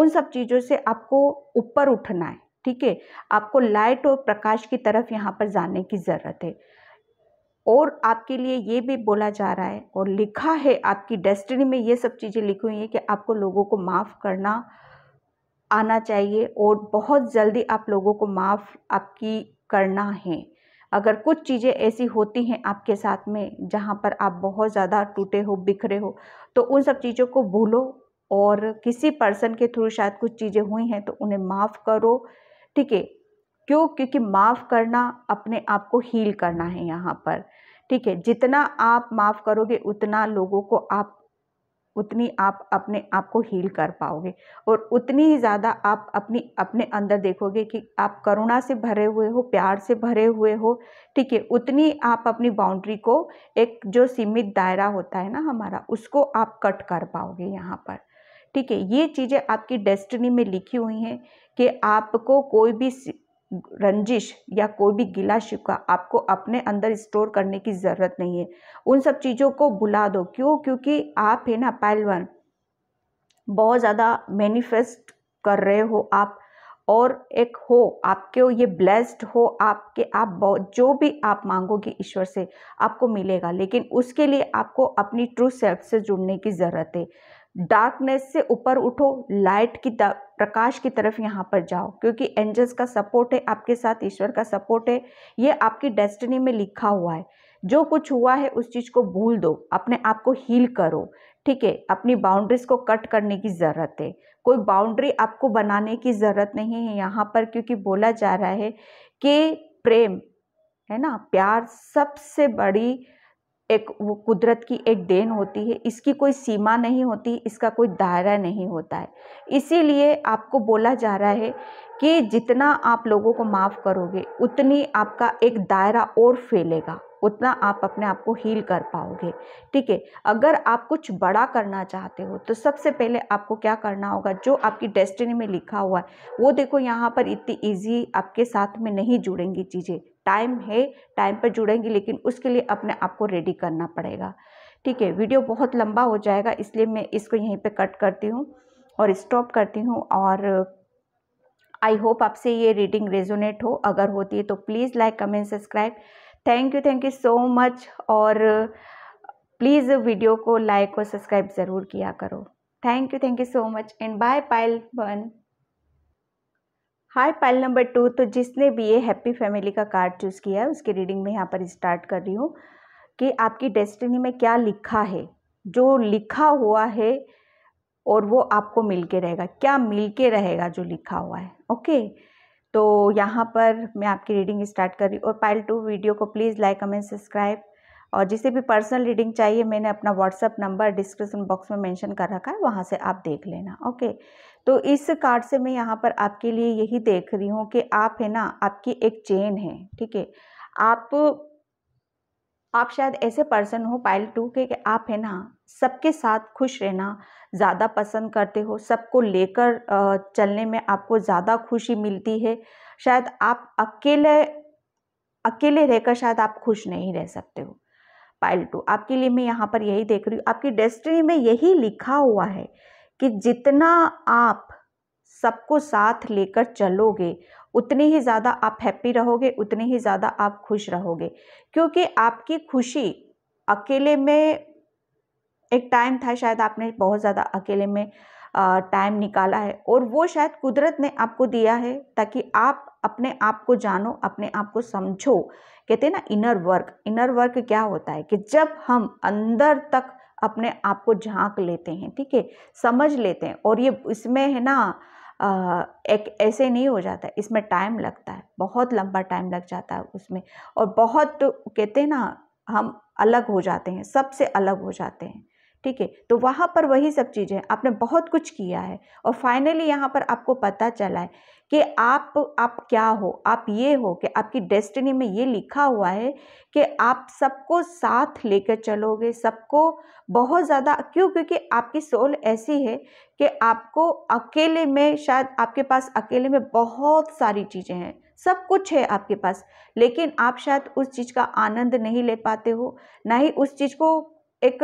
उन सब चीज़ों से आपको ऊपर उठना है ठीक है आपको लाइट और प्रकाश की तरफ यहाँ पर जाने की ज़रूरत है और आपके लिए ये भी बोला जा रहा है और लिखा है आपकी डेस्टिनी में ये सब चीज़ें लिखी हुई हैं कि आपको लोगों को माफ़ करना आना चाहिए और बहुत जल्दी आप लोगों को माफ़ आपकी करना है अगर कुछ चीज़ें ऐसी होती हैं आपके साथ में जहाँ पर आप बहुत ज़्यादा टूटे हो बिखरे हो तो उन सब चीज़ों को भूलो और किसी पर्सन के थ्रू शायद कुछ चीज़ें हुई हैं तो उन्हें माफ़ करो ठीक है क्यों क्योंकि माफ़ करना अपने आप को हील करना है यहाँ पर ठीक है जितना आप माफ़ करोगे उतना लोगों को आप उतनी आप अपने आप को हील कर पाओगे और उतनी ही ज़्यादा आप अपनी अपने अंदर देखोगे कि आप करुणा से भरे हुए हो प्यार से भरे हुए हो ठीक है उतनी आप अपनी बाउंड्री को एक जो सीमित दायरा होता है ना हमारा उसको आप कट कर पाओगे यहाँ पर ठीक है ये चीज़ें आपकी डेस्टिनी में लिखी हुई हैं कि आपको कोई भी रंजिश या कोई भी गिला शिका आपको अपने अंदर स्टोर करने की ज़रूरत नहीं है उन सब चीज़ों को भुला दो क्यों क्योंकि आप है ना पहलवान बहुत ज़्यादा मैनिफेस्ट कर रहे हो आप और एक हो आपके ये ब्लेस्ड हो आपके आप जो भी आप मांगोगे ईश्वर से आपको मिलेगा लेकिन उसके लिए आपको अपनी ट्रू सेल्फ से जुड़ने की ज़रूरत है डार्कनेस से ऊपर उठो लाइट की प्रकाश की तरफ यहाँ पर जाओ क्योंकि एंजल्स का सपोर्ट है आपके साथ ईश्वर का सपोर्ट है ये आपकी डेस्टिनी में लिखा हुआ है जो कुछ हुआ है उस चीज़ को भूल दो अपने आप को हील करो ठीक है अपनी बाउंड्रीज को कट करने की ज़रूरत है कोई बाउंड्री आपको बनाने की ज़रूरत नहीं है यहाँ पर क्योंकि बोला जा रहा है कि प्रेम है ना प्यार सबसे बड़ी एक वो कुदरत की एक देन होती है इसकी कोई सीमा नहीं होती इसका कोई दायरा नहीं होता है इसीलिए आपको बोला जा रहा है कि जितना आप लोगों को माफ़ करोगे उतनी आपका एक दायरा और फैलेगा उतना आप अपने आप को हील कर पाओगे ठीक है अगर आप कुछ बड़ा करना चाहते हो तो सबसे पहले आपको क्या करना होगा जो आपकी डेस्टिनी में लिखा हुआ है वो देखो यहाँ पर इतनी ईजी आपके साथ में नहीं जुड़ेंगी चीज़ें टाइम है टाइम पर जुड़ेंगी लेकिन उसके लिए अपने आप को रेडी करना पड़ेगा ठीक है वीडियो बहुत लंबा हो जाएगा इसलिए मैं इसको यहीं पे कट करती हूँ और स्टॉप करती हूँ और आई होप आपसे ये रीडिंग रेजोनेट हो अगर होती है तो please like comment subscribe thank you thank you so much और प्लीज़ वीडियो को लाइक और सब्सक्राइब ज़रूर किया करो thank you thank you so much and bye pile one hi pile number two तो जिसने भी ये हैप्पी फैमिली का कार्ड चूज़ किया है उसकी रीडिंग में यहाँ पर स्टार्ट कर रही हूँ कि आपकी डेस्टिनी में क्या लिखा है जो लिखा हुआ है और वो आपको मिल के रहेगा क्या मिल के रहेगा जो लिखा हुआ है ओके okay? तो यहाँ पर मैं आपकी रीडिंग स्टार्ट कर रही और पाइल टू वीडियो को प्लीज़ लाइक कमेंट सब्सक्राइब और जिसे भी पर्सनल रीडिंग चाहिए मैंने अपना व्हाट्सअप नंबर डिस्क्रिप्शन बॉक्स में मेंशन कर रखा है वहाँ से आप देख लेना ओके तो इस कार्ड से मैं यहाँ पर आपके लिए यही देख रही हूँ कि आप है ना आपकी एक चेन है ठीक है आप आप शायद ऐसे पर्सन हो पायल टू के आप है ना सबके साथ खुश रहना ज़्यादा पसंद करते हो सबको लेकर चलने में आपको ज़्यादा खुशी मिलती है शायद आप अकेले अकेले रहकर शायद आप खुश नहीं रह सकते हो पायल टू आपके लिए मैं यहाँ पर यही देख रही हूँ आपकी डेस्टिनी में यही लिखा हुआ है कि जितना आप सबको साथ लेकर चलोगे उतनी ही ज़्यादा आप हैप्पी रहोगे उतनी ही ज़्यादा आप खुश रहोगे क्योंकि आपकी खुशी अकेले में एक टाइम था शायद आपने बहुत ज़्यादा अकेले में टाइम निकाला है और वो शायद कुदरत ने आपको दिया है ताकि आप अपने आप को जानो अपने आप को समझो कहते हैं ना इनर वर्क इनर वर्क क्या होता है कि जब हम अंदर तक अपने आप को झांक लेते हैं ठीक है समझ लेते हैं और ये इसमें है ना एक ऐसे नहीं हो जाता इसमें टाइम लगता है बहुत लंबा टाइम लग जाता है उसमें और बहुत कहते हैं ना हम अलग हो जाते हैं सबसे अलग हो जाते हैं ठीक है तो वहाँ पर वही सब चीज़ें हैं आपने बहुत कुछ किया है और फाइनली यहाँ पर आपको पता चला है कि आप आप क्या हो आप ये हो कि आपकी डेस्टिनी में ये लिखा हुआ है कि आप सबको साथ लेकर चलोगे सबको बहुत ज़्यादा क्यों क्योंकि आपकी सोल ऐसी है कि आपको अकेले में शायद आपके पास अकेले में बहुत सारी चीज़ें हैं सब कुछ है आपके पास लेकिन आप शायद उस चीज़ का आनंद नहीं ले पाते हो ना ही उस चीज़ को एक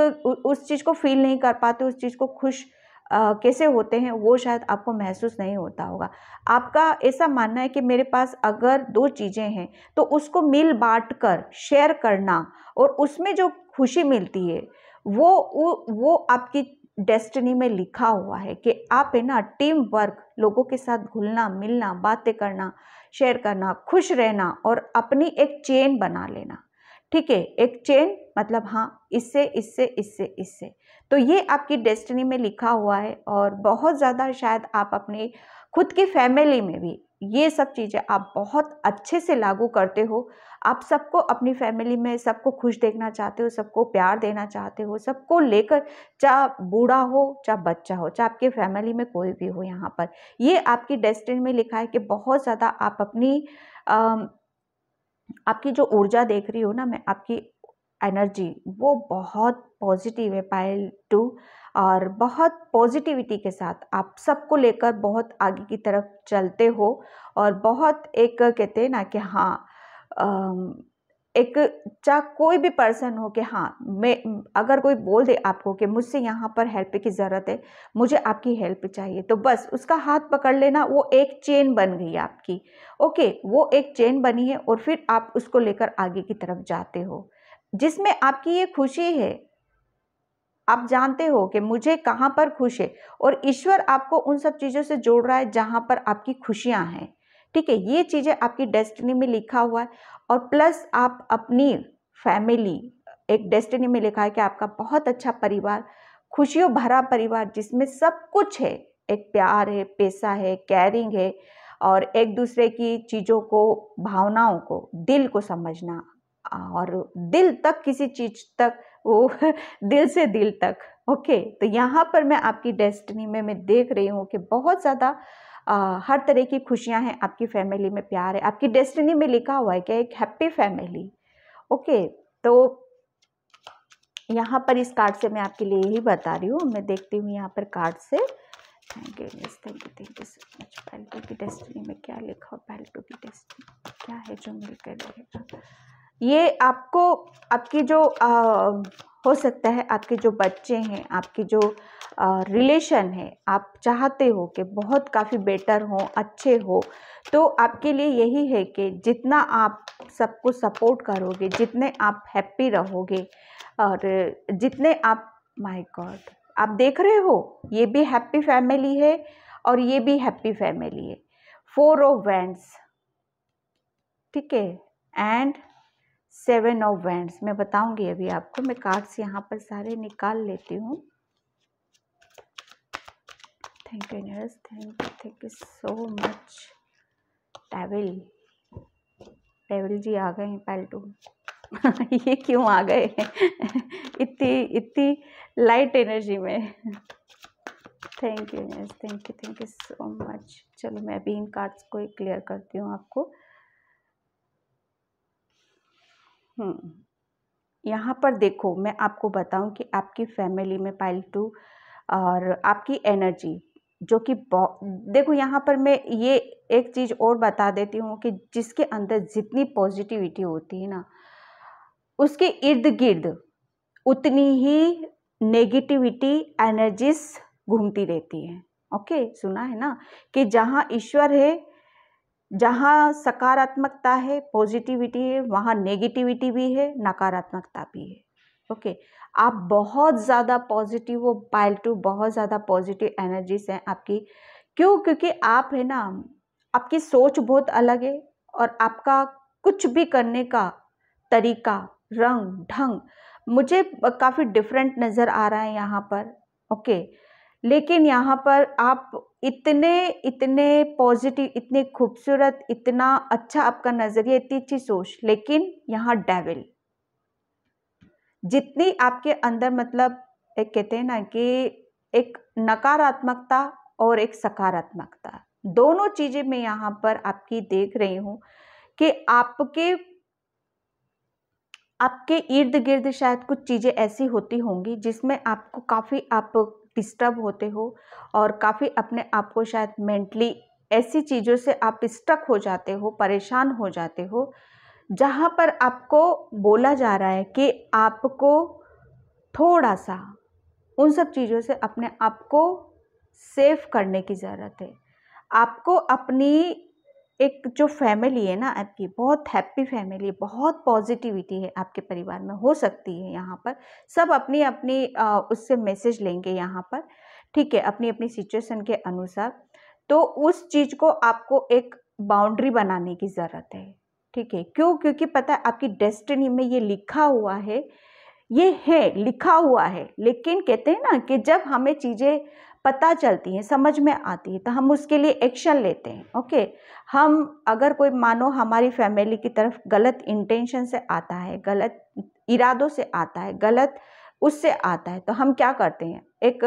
उस चीज़ को फील नहीं कर पाते उस चीज़ को खुश आ, कैसे होते हैं वो शायद आपको महसूस नहीं होता होगा आपका ऐसा मानना है कि मेरे पास अगर दो चीज़ें हैं तो उसको मिल बांट कर शेयर करना और उसमें जो खुशी मिलती है वो वो आपकी डेस्टिनी में लिखा हुआ है कि आप है ना टीम वर्क लोगों के साथ घुलना मिलना बातें करना शेयर करना खुश रहना और अपनी एक चेन बना लेना ठीक है एक चेन मतलब हाँ इससे इससे इससे इससे तो ये आपकी डेस्टिनी में लिखा हुआ है और बहुत ज़्यादा शायद आप अपने खुद की फैमिली में भी ये सब चीज़ें आप बहुत अच्छे से लागू करते हो आप सबको अपनी फैमिली में सबको खुश देखना चाहते हो सबको प्यार देना चाहते हो सबको लेकर चाहे बूढ़ा हो चाहे बच्चा हो चाहे आपके फैमिली में कोई भी हो यहाँ पर ये आपकी डेस्टिनी में लिखा है कि बहुत ज़्यादा आप अपनी आ, आपकी जो ऊर्जा देख रही हो ना मैं आपकी एनर्जी वो बहुत पॉजिटिव है पायल टू और बहुत पॉजिटिविटी के साथ आप सबको लेकर बहुत आगे की तरफ चलते हो और बहुत एक कहते हैं ना कि हाँ एक चाहे कोई भी पर्सन हो कि हाँ मैं अगर कोई बोल दे आपको कि मुझसे यहाँ पर हेल्प की ज़रूरत है मुझे आपकी हेल्प चाहिए तो बस उसका हाथ पकड़ लेना वो एक चेन बन गई आपकी ओके वो एक चेन बनी है और फिर आप उसको लेकर आगे की तरफ जाते हो जिसमें आपकी ये खुशी है आप जानते हो कि मुझे कहाँ पर खुश है और ईश्वर आपको उन सब चीज़ों से जोड़ रहा है जहाँ पर आपकी खुशियाँ हैं ठीक है ये चीज़ें आपकी डेस्टिनी में लिखा हुआ है और प्लस आप अपनी फैमिली एक डेस्टिनी में लिखा है कि आपका बहुत अच्छा परिवार खुशियों भरा परिवार जिसमें सब कुछ है एक प्यार है पैसा है कैरिंग है और एक दूसरे की चीज़ों को भावनाओं को दिल को समझना और दिल तक किसी चीज़ तक वो दिल से दिल तक ओके तो यहाँ पर मैं आपकी डेस्टिनी में मैं देख रही हूँ कि बहुत ज़्यादा आ, हर तरह की खुशियाँ हैं आपकी फैमिली में प्यार है आपकी डेस्टिनी में लिखा हुआ है कि एक हैप्पी फैमिली ओके तो यहाँ पर इस कार्ड से मैं आपके लिए ही बता रही हूँ मैं देखती हूँ यहाँ पर कार्ड से thank you miss thank you thank you so much two की डेस्टिनी में क्या लिखा हो पहलटू की डेस्टिनी क्या है जो मिलकर रहेगा ये आपको आपकी जो आ, हो सकता है आपके जो बच्चे हैं आपके जो रिलेशन है आप चाहते हो कि बहुत काफ़ी बेटर हो अच्छे हो तो आपके लिए यही है कि जितना आप सबको सपोर्ट करोगे जितने आप हैप्पी रहोगे और जितने आप माय गॉड आप देख रहे हो ये भी हैप्पी फैमिली है और ये भी हैप्पी फैमिली है फोर ओ वैंड्स ठीक है एंड सेवन ऑफ वैंड्स मैं बताऊंगी अभी आपको मैं कार्ड्स यहाँ पर सारे निकाल लेती हूँ thank you nurse thank you thank you so much devil devil ji आ गए हैं पैल्टू ये क्यों आ गए इतनी इतनी लाइट एनर्जी में thank you nurse thank you thank you so much चलो मैं अभी इन कार्ड्स को ही क्लियर करती हूँ आपको हम्म। यहाँ पर देखो मैं आपको बताऊँ कि आपकी फैमिली में पाइल टू और आपकी एनर्जी जो कि देखो यहाँ पर मैं ये एक चीज़ और बता देती हूँ कि जिसके अंदर जितनी पॉजिटिविटी होती है ना उसके इर्द गिर्द उतनी ही नेगेटिविटी एनर्जीज घूमती रहती है ओके सुना है ना कि जहाँ ईश्वर है जहाँ सकारात्मकता है पॉजिटिविटी है वहाँ नेगेटिविटी भी है नकारात्मकता भी है ओके okay. आप बहुत ज़्यादा पॉजिटिव हो बाइल टू बहुत ज़्यादा पॉजिटिव एनर्जीज हैं आपकी क्यों क्योंकि आप है ना आपकी सोच बहुत अलग है और आपका कुछ भी करने का तरीका रंग ढंग मुझे काफ़ी डिफरेंट नज़र आ रहा है यहाँ पर ओके okay. लेकिन यहाँ पर आप इतने इतने पॉजिटिव इतने खूबसूरत इतना अच्छा आपका नज़रिया इतनी अच्छी सोच लेकिन यहाँ डेविल जितनी आपके अंदर मतलब एक कहते हैं ना कि एक नकारात्मकता और एक सकारात्मकता दोनों चीज़ें मैं यहाँ पर आपकी देख रही हूँ कि आपके आपके इर्द गिर्द शायद कुछ चीज़ें ऐसी होती होंगी जिसमें आपको काफ़ी आप डिस्टर्ब होते हो और काफ़ी अपने आप को शायद मेंटली ऐसी चीज़ों से आप स्टक हो जाते हो परेशान हो जाते हो जहाँ पर आपको बोला जा रहा है कि आपको थोड़ा सा उन सब चीज़ों से अपने आप को सेफ करने की ज़रूरत है आपको अपनी एक जो फैमिली है ना आपकी बहुत हैप्पी फैमिली है बहुत पॉजिटिविटी है आपके परिवार में हो सकती है यहाँ पर सब अपनी अपनी उससे मैसेज लेंगे यहाँ पर ठीक है अपनी अपनी सिचुएशन के अनुसार तो उस चीज़ को आपको एक बाउंड्री बनाने की ज़रूरत है ठीक है क्यों क्योंकि पता है आपकी डेस्टिनी में ये लिखा हुआ है ये है लिखा हुआ है लेकिन कहते हैं ना कि जब हमें चीज़ें पता चलती हैं समझ में आती है तो हम उसके लिए एक्शन लेते हैं ओके हम अगर कोई मानो हमारी फैमिली की तरफ गलत इंटेंशन से आता है गलत इरादों से आता है गलत उससे आता है तो हम क्या करते हैं एक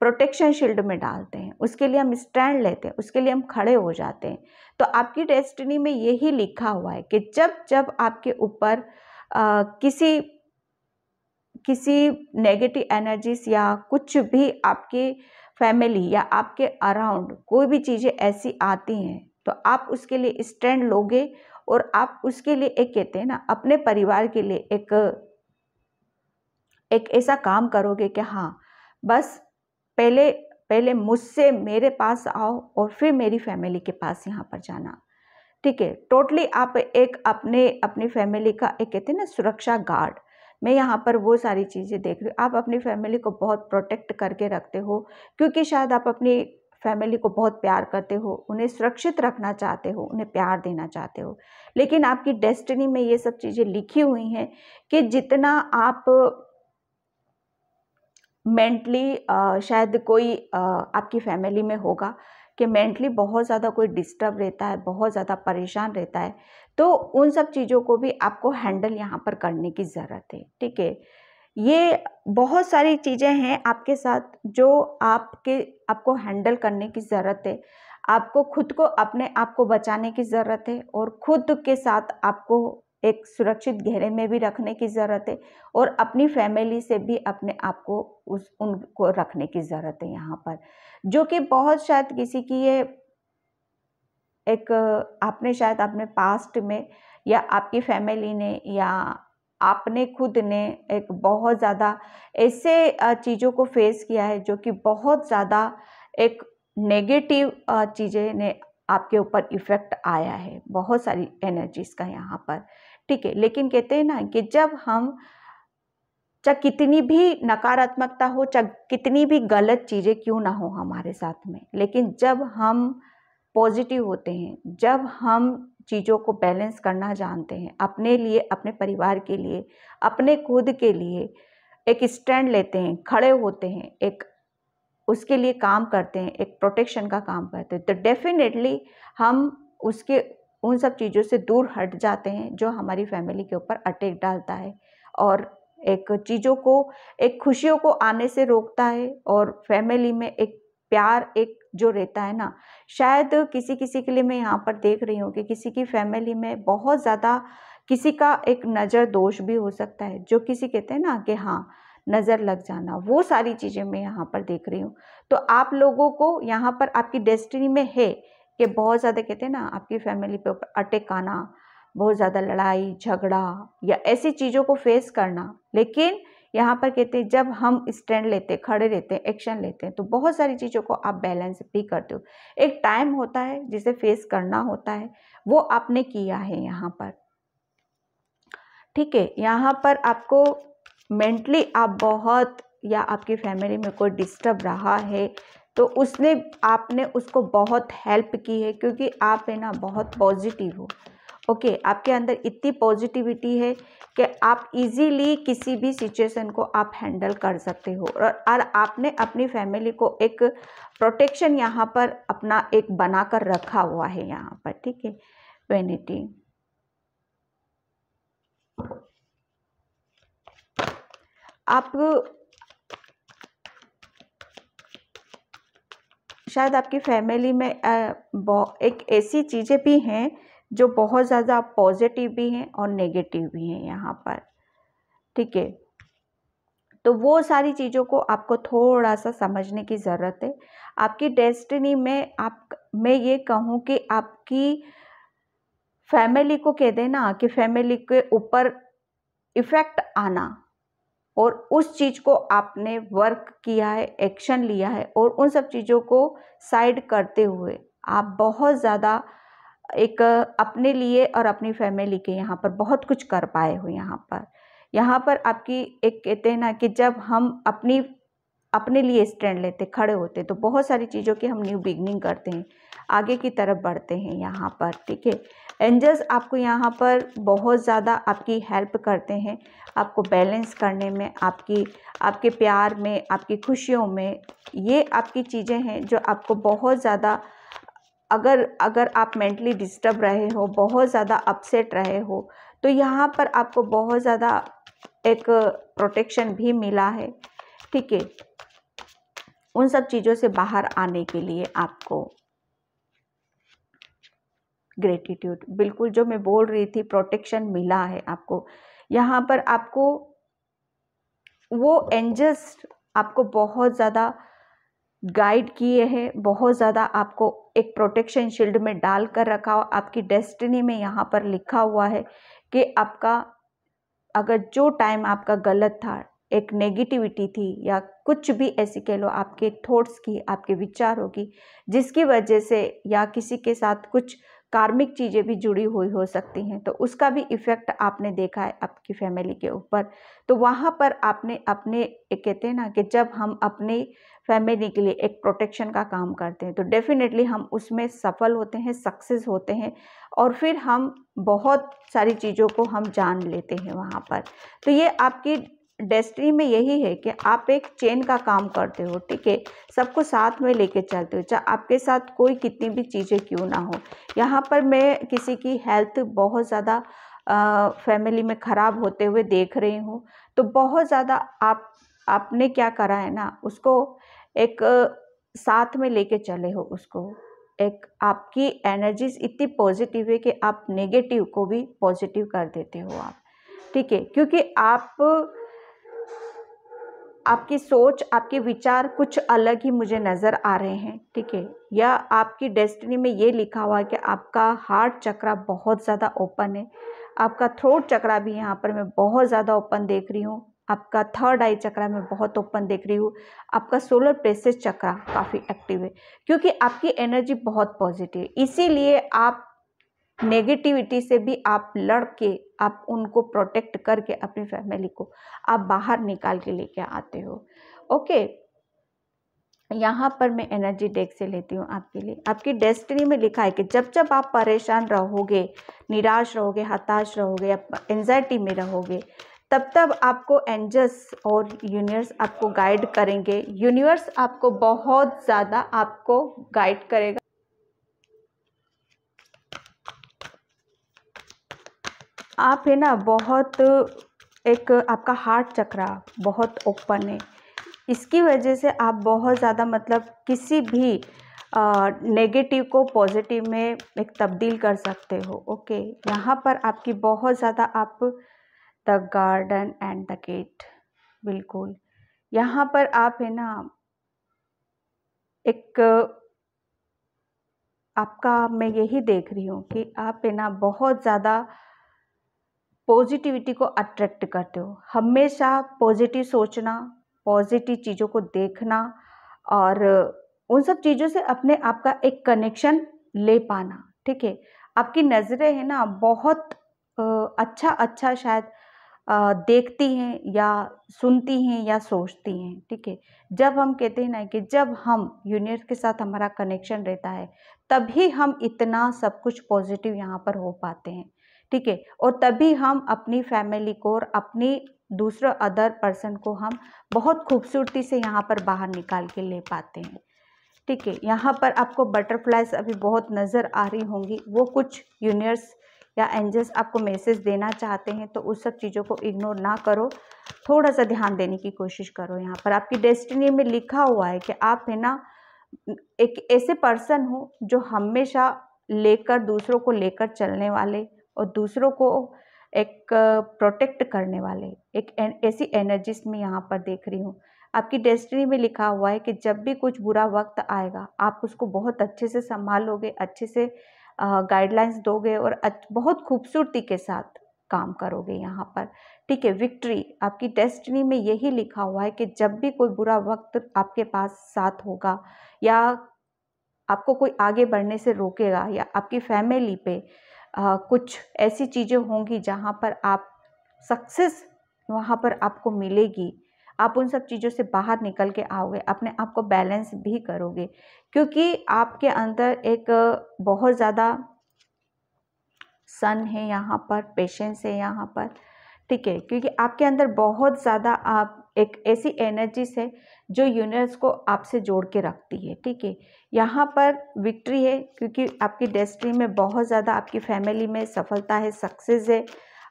प्रोटेक्शन शील्ड में डालते हैं उसके लिए हम स्टैंड लेते हैं उसके लिए हम खड़े हो जाते हैं तो आपकी डेस्टिनी में यही लिखा हुआ है कि जब जब आपके ऊपर किसी किसी नेगेटिव एनर्जीज या कुछ भी आपके फैमिली या आपके अराउंड कोई भी चीज़ें ऐसी आती हैं तो आप उसके लिए स्टैंड लोगे और आप उसके लिए एक कहते हैं ना अपने परिवार के लिए एक एक ऐसा काम करोगे कि हाँ बस पहले पहले मुझसे मेरे पास आओ और फिर मेरी फैमिली के पास यहाँ पर जाना ठीक है टोटली आप एक अपने अपनी फैमिली का एक कहते हैं ना सुरक्षा गार्ड मैं यहाँ पर वो सारी चीज़ें देख रही हूँ आप अपनी फैमिली को बहुत प्रोटेक्ट करके रखते हो क्योंकि शायद आप अपनी फैमिली को बहुत प्यार करते हो उन्हें सुरक्षित रखना चाहते हो उन्हें प्यार देना चाहते हो लेकिन आपकी डेस्टिनी में ये सब चीज़ें लिखी हुई हैं कि जितना आप मेंटली शायद कोई आपकी फैमिली में होगा कि मेंटली बहुत ज़्यादा कोई डिस्टर्ब रहता है बहुत ज़्यादा परेशान रहता है तो उन सब चीज़ों को भी आपको हैंडल यहाँ पर करने की ज़रूरत है ठीक है ये बहुत सारी चीज़ें हैं आपके साथ जो आपके आपको हैंडल करने की ज़रूरत है आपको खुद को अपने आप को बचाने की ज़रूरत है और खुद के साथ आपको एक सुरक्षित घेरे में भी रखने की ज़रूरत है और अपनी फैमिली से भी अपने आप को उस उनको रखने की ज़रूरत है यहाँ पर जो कि बहुत शायद किसी की ये एक आपने शायद अपने पास्ट में या आपकी फैमिली ने या आपने खुद ने एक बहुत ज़्यादा ऐसे चीज़ों को फेस किया है जो कि बहुत ज़्यादा एक नेगेटिव चीज़ें ने आपके ऊपर इफ़ेक्ट आया है बहुत सारी एनर्जीज़ का यहाँ पर ठीक है लेकिन कहते हैं ना कि जब हम चाहे कितनी भी नकारात्मकता हो चाहे कितनी भी गलत चीज़ें क्यों ना हो हमारे साथ में लेकिन जब हम पॉजिटिव होते हैं जब हम चीज़ों को बैलेंस करना जानते हैं अपने लिए अपने परिवार के लिए अपने खुद के लिए एक स्टैंड लेते हैं खड़े होते हैं एक उसके लिए काम करते हैं एक प्रोटेक्शन का काम करते हैं तो डेफिनेटली हम उसके उन सब चीज़ों से दूर हट जाते हैं जो हमारी फैमिली के ऊपर अटैक डालता है और एक चीज़ों को एक खुशियों को आने से रोकता है और फैमिली में एक प्यार एक जो रहता है ना शायद किसी किसी के लिए मैं यहाँ पर देख रही हूँ कि किसी की फैमिली में बहुत ज़्यादा किसी का एक नज़र दोष भी हो सकता है जो किसी कहते हैं ना कि हाँ नज़र लग जाना वो सारी चीज़ें मैं यहाँ पर देख रही हूँ तो आप लोगों को यहाँ पर आपकी डेस्टिनी में है कि बहुत ज़्यादा कहते हैं ना आपकी फैमिली पे अटैक आना बहुत ज़्यादा लड़ाई झगड़ा या ऐसी चीज़ों को फेस करना लेकिन यहाँ पर कहते हैं जब हम स्टैंड लेते हैं खड़े रहते हैं एक्शन लेते हैं तो बहुत सारी चीज़ों को आप बैलेंस भी करते हो एक टाइम होता है जिसे फेस करना होता है वो आपने किया है यहाँ पर ठीक है यहाँ पर आपको मेंटली आप बहुत या आपकी फैमिली में कोई डिस्टर्ब रहा है तो उसने आपने उसको बहुत हेल्प की है क्योंकि आप है ना बहुत पॉजिटिव हो ओके okay, आपके अंदर इतनी पॉजिटिविटी है कि आप इजीली किसी भी सिचुएशन को आप हैंडल कर सकते हो और, और आपने अपनी फैमिली को एक प्रोटेक्शन यहाँ पर अपना एक बना कर रखा हुआ है यहाँ पर ठीक है वेनिटी आप शायद आपकी फैमिली में एक ऐसी चीज़ें भी हैं जो बहुत ज़्यादा पॉजिटिव भी हैं और नेगेटिव भी हैं यहाँ पर ठीक है तो वो सारी चीज़ों को आपको थोड़ा सा समझने की ज़रूरत है आपकी डेस्टिनी में आप मैं ये कहूँ कि आपकी फैमिली को कह देना कि फैमिली के ऊपर इफ़ेक्ट आना और उस चीज़ को आपने वर्क किया है एक्शन लिया है और उन सब चीज़ों को साइड करते हुए आप बहुत ज़्यादा एक अपने लिए और अपनी फैमिली के यहाँ पर बहुत कुछ कर पाए हो यहाँ पर यहाँ पर आपकी एक कहते हैं ना कि जब हम अपनी अपने लिए स्टैंड लेते खड़े होते तो बहुत सारी चीज़ों की हम न्यू बिगनिंग करते हैं आगे की तरफ बढ़ते हैं यहाँ पर ठीक है एंजल्स आपको यहाँ पर बहुत ज़्यादा आपकी हेल्प करते हैं आपको बैलेंस करने में आपकी आपके प्यार में आपकी खुशियों में ये आपकी चीज़ें हैं जो आपको बहुत ज़्यादा अगर अगर आप मेंटली डिस्टर्ब रहे हो बहुत ज़्यादा अपसेट रहे हो तो यहाँ पर आपको बहुत ज़्यादा एक प्रोटेक्शन भी मिला है ठीक है उन सब चीज़ों से बाहर आने के लिए आपको ग्रेटिट्यूड बिल्कुल जो मैं बोल रही थी प्रोटेक्शन मिला है आपको यहाँ पर आपको वो एंजस्ट आपको बहुत ज़्यादा गाइड किए हैं बहुत ज़्यादा आपको एक प्रोटेक्शन शील्ड में डाल कर रखा हो आपकी डेस्टिनी में यहाँ पर लिखा हुआ है कि आपका अगर जो टाइम आपका गलत था एक नेगेटिविटी थी या कुछ भी ऐसी कह लो आपके थॉट्स की आपके विचारों की जिसकी वजह से या किसी के साथ कुछ कार्मिक चीज़ें भी जुड़ी हुई हो सकती हैं तो उसका भी इफ़ेक्ट आपने देखा है आपकी फैमिली के ऊपर तो वहाँ पर आपने अपने कहते हैं ना कि जब हम अपने फैमिली के लिए एक प्रोटेक्शन का काम करते हैं तो डेफिनेटली हम उसमें सफल होते हैं सक्सेस होते हैं और फिर हम बहुत सारी चीज़ों को हम जान लेते हैं वहाँ पर तो ये आपकी डेस्टिनी में यही है कि आप एक चेन का काम करते हो ठीक है सबको साथ में लेके चलते हो चाहे आपके साथ कोई कितनी भी चीज़ें क्यों ना हो यहाँ पर मैं किसी की हेल्थ बहुत ज़्यादा फैमिली में ख़राब होते हुए देख रही हूँ तो बहुत ज़्यादा आप आपने क्या करा है ना उसको एक साथ में लेके चले हो उसको एक आपकी एनर्जीज इतनी पॉजिटिव है कि आप नेगेटिव को भी पॉजिटिव कर देते हो आप ठीक है क्योंकि आप आपकी सोच आपके विचार कुछ अलग ही मुझे नज़र आ रहे हैं ठीक है या आपकी डेस्टिनी में ये लिखा हुआ है कि आपका हार्ट चक्रा बहुत ज़्यादा ओपन है आपका थ्रोट चक्रा भी यहाँ पर मैं बहुत ज़्यादा ओपन देख रही हूँ आपका थर्ड आई चक्रा मैं बहुत ओपन देख रही हूँ आपका सोलर प्लेसेस चक्रा काफ़ी एक्टिव है क्योंकि आपकी एनर्जी बहुत पॉजिटिव है इसीलिए आप नेगेटिविटी से भी आप लड़ के आप उनको प्रोटेक्ट करके अपनी फैमिली को आप बाहर निकाल के लेके आते हो ओके यहाँ पर मैं एनर्जी डेक से लेती हूँ आपके लिए आपकी डेस्टिनी में लिखा है कि जब जब आप परेशान रहोगे निराश रहोगे हताश रहोगे आप एनजाइटी में रहोगे तब तब आपको एंजल्स और यूनिवर्स आपको गाइड करेंगे यूनिवर्स आपको बहुत ज़्यादा आपको गाइड करेगा आप है ना बहुत एक आपका हार्ट चक्रा बहुत ओपन है इसकी वजह से आप बहुत ज़्यादा मतलब किसी भी नेगेटिव को पॉजिटिव में एक तब्दील कर सकते हो ओके यहाँ पर आपकी बहुत ज़्यादा आप the garden and the gate बिल्कुल यहाँ पर आप है ना एक आपका मैं यही देख रही हूँ कि आप है ना बहुत ज़्यादा पॉजिटिविटी को अट्रैक्ट करते हो हमेशा पॉजिटिव सोचना पॉजिटिव चीज़ों को देखना और उन सब चीज़ों से अपने आप का एक कनेक्शन ले पाना ठीक है आपकी नज़रें है ना बहुत अच्छा अच्छा शायद देखती हैं या सुनती हैं या सोचती हैं ठीक है जब हम कहते हैं ना कि जब हम यूनिवर्स के साथ हमारा कनेक्शन रहता है तभी हम इतना सब कुछ पॉजिटिव यहाँ पर हो पाते हैं ठीक है और तभी हम अपनी फैमिली को और अपनी दूसरा अदर पर्सन को हम बहुत खूबसूरती से यहाँ पर बाहर निकाल के ले पाते हैं ठीक है यहाँ पर आपको बटरफ्लाइज अभी बहुत नज़र आ रही होंगी वो कुछ यूनिवर्स या एंजल्स आपको मैसेज देना चाहते हैं तो उस सब चीज़ों को इग्नोर ना करो थोड़ा सा ध्यान देने की कोशिश करो यहाँ पर आपकी डेस्टिनी में लिखा हुआ है कि आप है ना एक ऐसे पर्सन हो जो हमेशा लेकर दूसरों को लेकर चलने वाले और दूसरों को एक प्रोटेक्ट करने वाले एक ऐसी एनर्जीज में यहाँ पर देख रही हूँ आपकी डेस्टिनी में लिखा हुआ है कि जब भी कुछ बुरा वक्त आएगा आप उसको बहुत अच्छे से संभालोगे अच्छे से गाइडलाइंस दोगे और बहुत खूबसूरती के साथ काम करोगे यहाँ पर ठीक है विक्ट्री आपकी डेस्टिनी में यही लिखा हुआ है कि जब भी कोई बुरा वक्त आपके पास साथ होगा या आपको कोई आगे बढ़ने से रोकेगा या आपकी फैमिली पे आ, कुछ ऐसी चीज़ें होंगी जहाँ पर आप सक्सेस वहाँ पर आपको मिलेगी आप उन सब चीज़ों से बाहर निकल के आओगे अपने आप को बैलेंस भी करोगे क्योंकि आपके अंदर एक बहुत ज़्यादा सन है यहाँ पर पेशेंस है यहाँ पर ठीक है क्योंकि आपके अंदर बहुत ज़्यादा आप एक ऐसी एनर्जी है जो यूनिवर्स को आपसे जोड़ के रखती है ठीक है यहाँ पर विक्ट्री है क्योंकि आपकी डेस्टिनी में बहुत ज़्यादा आपकी फैमिली में सफलता है सक्सेस है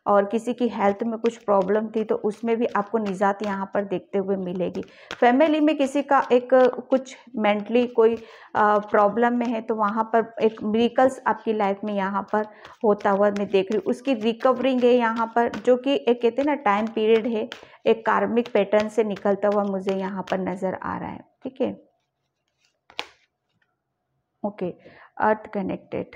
और किसी की हेल्थ में कुछ प्रॉब्लम थी तो उसमें भी आपको निजात यहाँ पर देखते हुए मिलेगी फैमिली में किसी का एक कुछ मेंटली कोई प्रॉब्लम में है तो वहाँ पर एक मेरिकल्स आपकी लाइफ में यहाँ पर होता हुआ मैं देख रही हूँ उसकी रिकवरिंग है यहाँ पर जो कि एक कहते हैं ना टाइम पीरियड है एक कार्मिक पैटर्न से निकलता हुआ मुझे यहाँ पर नज़र आ रहा है ठीक है ओके अर्थ कनेक्टेड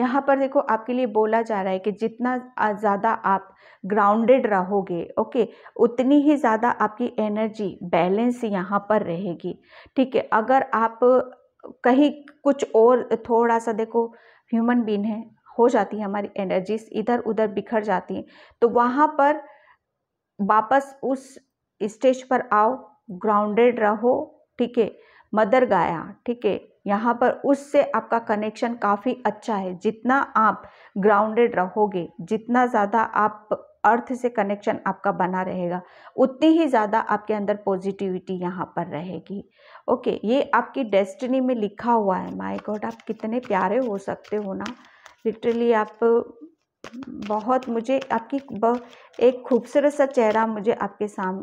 यहाँ पर देखो आपके लिए बोला जा रहा है कि जितना ज़्यादा आप ग्राउंडेड रहोगे ओके उतनी ही ज़्यादा आपकी एनर्जी बैलेंस यहाँ पर रहेगी ठीक है अगर आप कहीं कुछ और थोड़ा सा देखो ह्यूमन बीन है हो जाती है हमारी एनर्जीज इधर उधर बिखर जाती हैं तो वहाँ पर वापस उस स्टेज पर आओ ग्राउंडेड रहो ठीक है मदर गाया ठीक है यहाँ पर उससे आपका कनेक्शन काफ़ी अच्छा है जितना आप ग्राउंडेड रहोगे जितना ज़्यादा आप अर्थ से कनेक्शन आपका बना रहेगा उतनी ही ज़्यादा आपके अंदर पॉजिटिविटी यहाँ पर रहेगी ओके ये आपकी डेस्टिनी में लिखा हुआ है माय गॉड आप कितने प्यारे हो सकते हो ना लिटरली आप बहुत मुझे आपकी एक खूबसूरत सा चेहरा मुझे आपके साम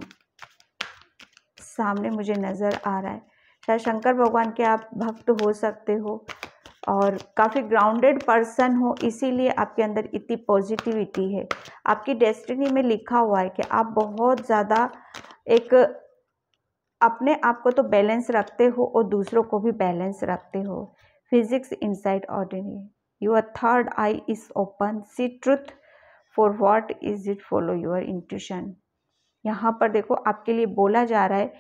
सामने मुझे नज़र आ रहा है चाहे शंकर भगवान के आप भक्त हो सकते हो और काफ़ी ग्राउंडेड पर्सन हो इसीलिए आपके अंदर इतनी पॉजिटिविटी है आपकी डेस्टिनी में लिखा हुआ है कि आप बहुत ज़्यादा एक अपने आप को तो बैलेंस रखते हो और दूसरों को भी बैलेंस रखते हो physics inside ordinary your third eye is open see truth for what is it follow your intuition यहाँ पर देखो आपके लिए बोला जा रहा है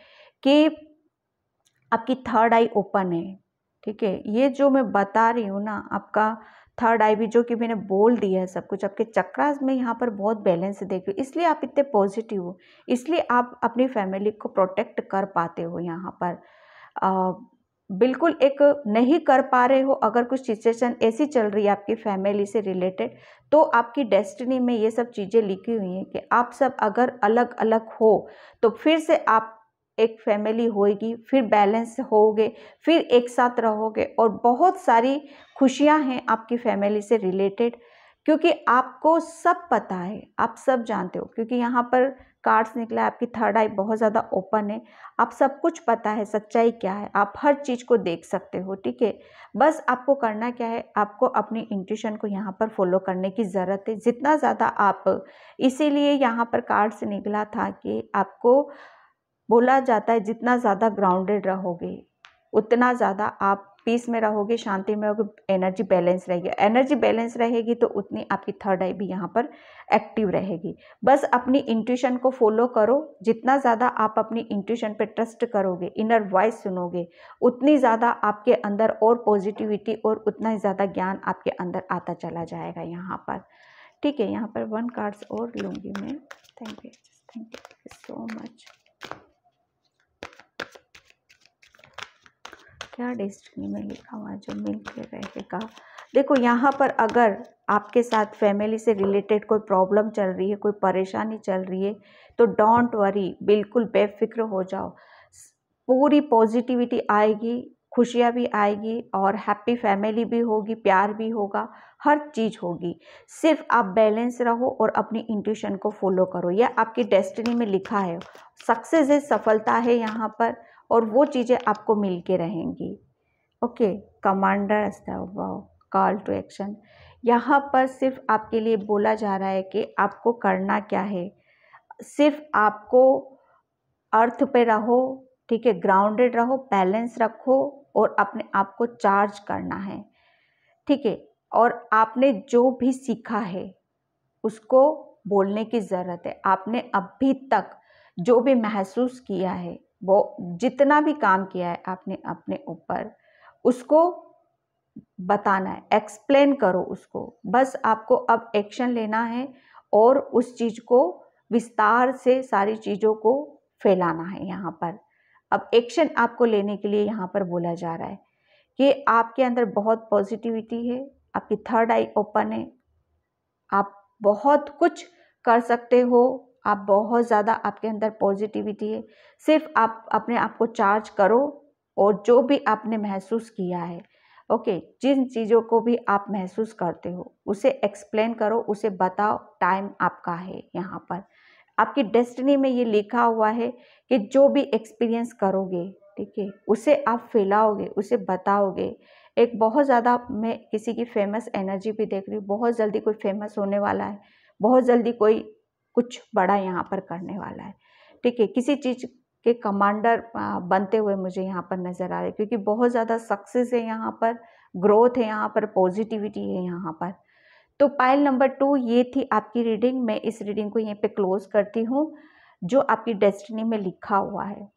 कि आपकी थर्ड आई ओपन है ठीक है ये जो मैं बता रही हूँ ना आपका थर्ड आई भी जो कि मैंने बोल दिया है सब कुछ आपके चक्रास में यहाँ पर बहुत बैलेंस देख रही इसलिए आप इतने पॉजिटिव हो इसलिए आप अपनी फैमिली को प्रोटेक्ट कर पाते हो यहाँ पर आ, बिल्कुल एक नहीं कर पा रहे हो अगर कुछ सिचुएशन ऐसी चल रही है आपकी फैमिली से रिलेटेड तो आपकी डेस्टिनी में ये सब चीज़ें लिखी हुई हैं कि आप सब अगर अलग अलग हो तो फिर से आप एक फैमिली होएगी फिर बैलेंस होगे फिर एक साथ रहोगे और बहुत सारी खुशियां हैं आपकी फैमिली से रिलेटेड क्योंकि आपको सब पता है आप सब जानते हो क्योंकि यहाँ पर कार्ड्स निकला है आपकी थर्ड आई बहुत ज़्यादा ओपन है आप सब कुछ पता है सच्चाई क्या है आप हर चीज़ को देख सकते हो ठीक है बस आपको करना क्या है आपको अपनी इंट्यूशन को यहाँ पर फॉलो करने की ज़रूरत है जितना ज़्यादा आप इसीलिए यहाँ पर कार्ड्स निकला था कि आपको बोला जाता है जितना ज़्यादा ग्राउंडेड रहोगे उतना ज़्यादा आप पीस में रहोगे शांति में रहोगे एनर्जी बैलेंस रहेगी एनर्जी बैलेंस रहेगी तो उतनी आपकी थर्ड आई भी यहाँ पर एक्टिव रहेगी बस अपनी इंट्यूशन को फॉलो करो जितना ज़्यादा आप अपनी इंट्यूशन पे ट्रस्ट करोगे इनर वॉइस सुनोगे उतनी ज़्यादा आपके अंदर और पॉजिटिविटी और उतना ही ज़्यादा ज्ञान आपके अंदर आता चला जाएगा यहाँ पर ठीक है यहाँ पर वन कार्ड्स और लूँगी मैं thank you thank you so much क्या डेस्टिनी में लिखा हुआ जो मिलकर रहेगा देखो यहाँ पर अगर आपके साथ फैमिली से रिलेटेड कोई प्रॉब्लम चल रही है कोई परेशानी चल रही है तो डोंट वरी बिल्कुल बेफिक्र हो जाओ पूरी पॉजिटिविटी आएगी खुशियाँ भी आएगी और हैप्पी फैमिली भी होगी प्यार भी होगा हर चीज़ होगी सिर्फ आप बैलेंस रहो और अपनी इंट्यूशन को फॉलो करो यह आपकी डेस्टिनी में लिखा है सक्सेस है सफलता है यहाँ पर और वो चीज़ें आपको मिल के रहेंगी okay commander call to action यहाँ पर सिर्फ आपके लिए बोला जा रहा है कि आपको करना क्या है सिर्फ आपको अर्थ पे रहो ठीक है ग्राउंडेड रहो बैलेंस रखो और अपने आप को चार्ज करना है ठीक है और आपने जो भी सीखा है उसको बोलने की ज़रूरत है आपने अभी तक जो भी महसूस किया है वो जितना भी काम किया है आपने अपने ऊपर उसको बताना है एक्सप्लेन करो उसको बस आपको अब एक्शन लेना है और उस चीज़ को विस्तार से सारी चीज़ों को फैलाना है यहाँ पर अब एक्शन आपको लेने के लिए यहाँ पर बोला जा रहा है कि आपके अंदर बहुत पॉजिटिविटी है आपकी थर्ड आई ओपन है आप बहुत कुछ कर सकते हो आप बहुत ज़्यादा आपके अंदर पॉजिटिविटी है सिर्फ आप अपने आप को चार्ज करो और जो भी आपने महसूस किया है ओके जिन चीज़ों को भी आप महसूस करते हो उसे एक्सप्लेन करो उसे बताओ टाइम आपका है यहाँ पर आपकी डेस्टिनी में ये लिखा हुआ है कि जो भी एक्सपीरियंस करोगे ठीक है उसे आप फैलाओगे उसे बताओगे एक बहुत ज़्यादा मैं किसी की फेमस एनर्जी भी देख रही हूँ बहुत जल्दी कोई फेमस होने वाला है बहुत जल्दी कोई कुछ बड़ा यहाँ पर करने वाला है ठीक है किसी चीज़ के कमांडर बनते हुए मुझे यहाँ पर नज़र आ रहे क्योंकि बहुत ज़्यादा सक्सेस है यहाँ पर ग्रोथ है यहाँ पर पॉजिटिविटी है यहाँ पर तो पाइल नंबर टू ये थी आपकी रीडिंग मैं इस रीडिंग को यहीं पे क्लोज करती हूँ जो आपकी डेस्टिनी में लिखा हुआ है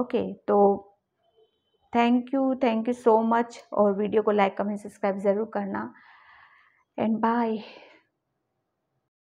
ओके तो thank you thank you so much और वीडियो को लाइक कमेंट सब्सक्राइब ज़रूर करना एंड बाय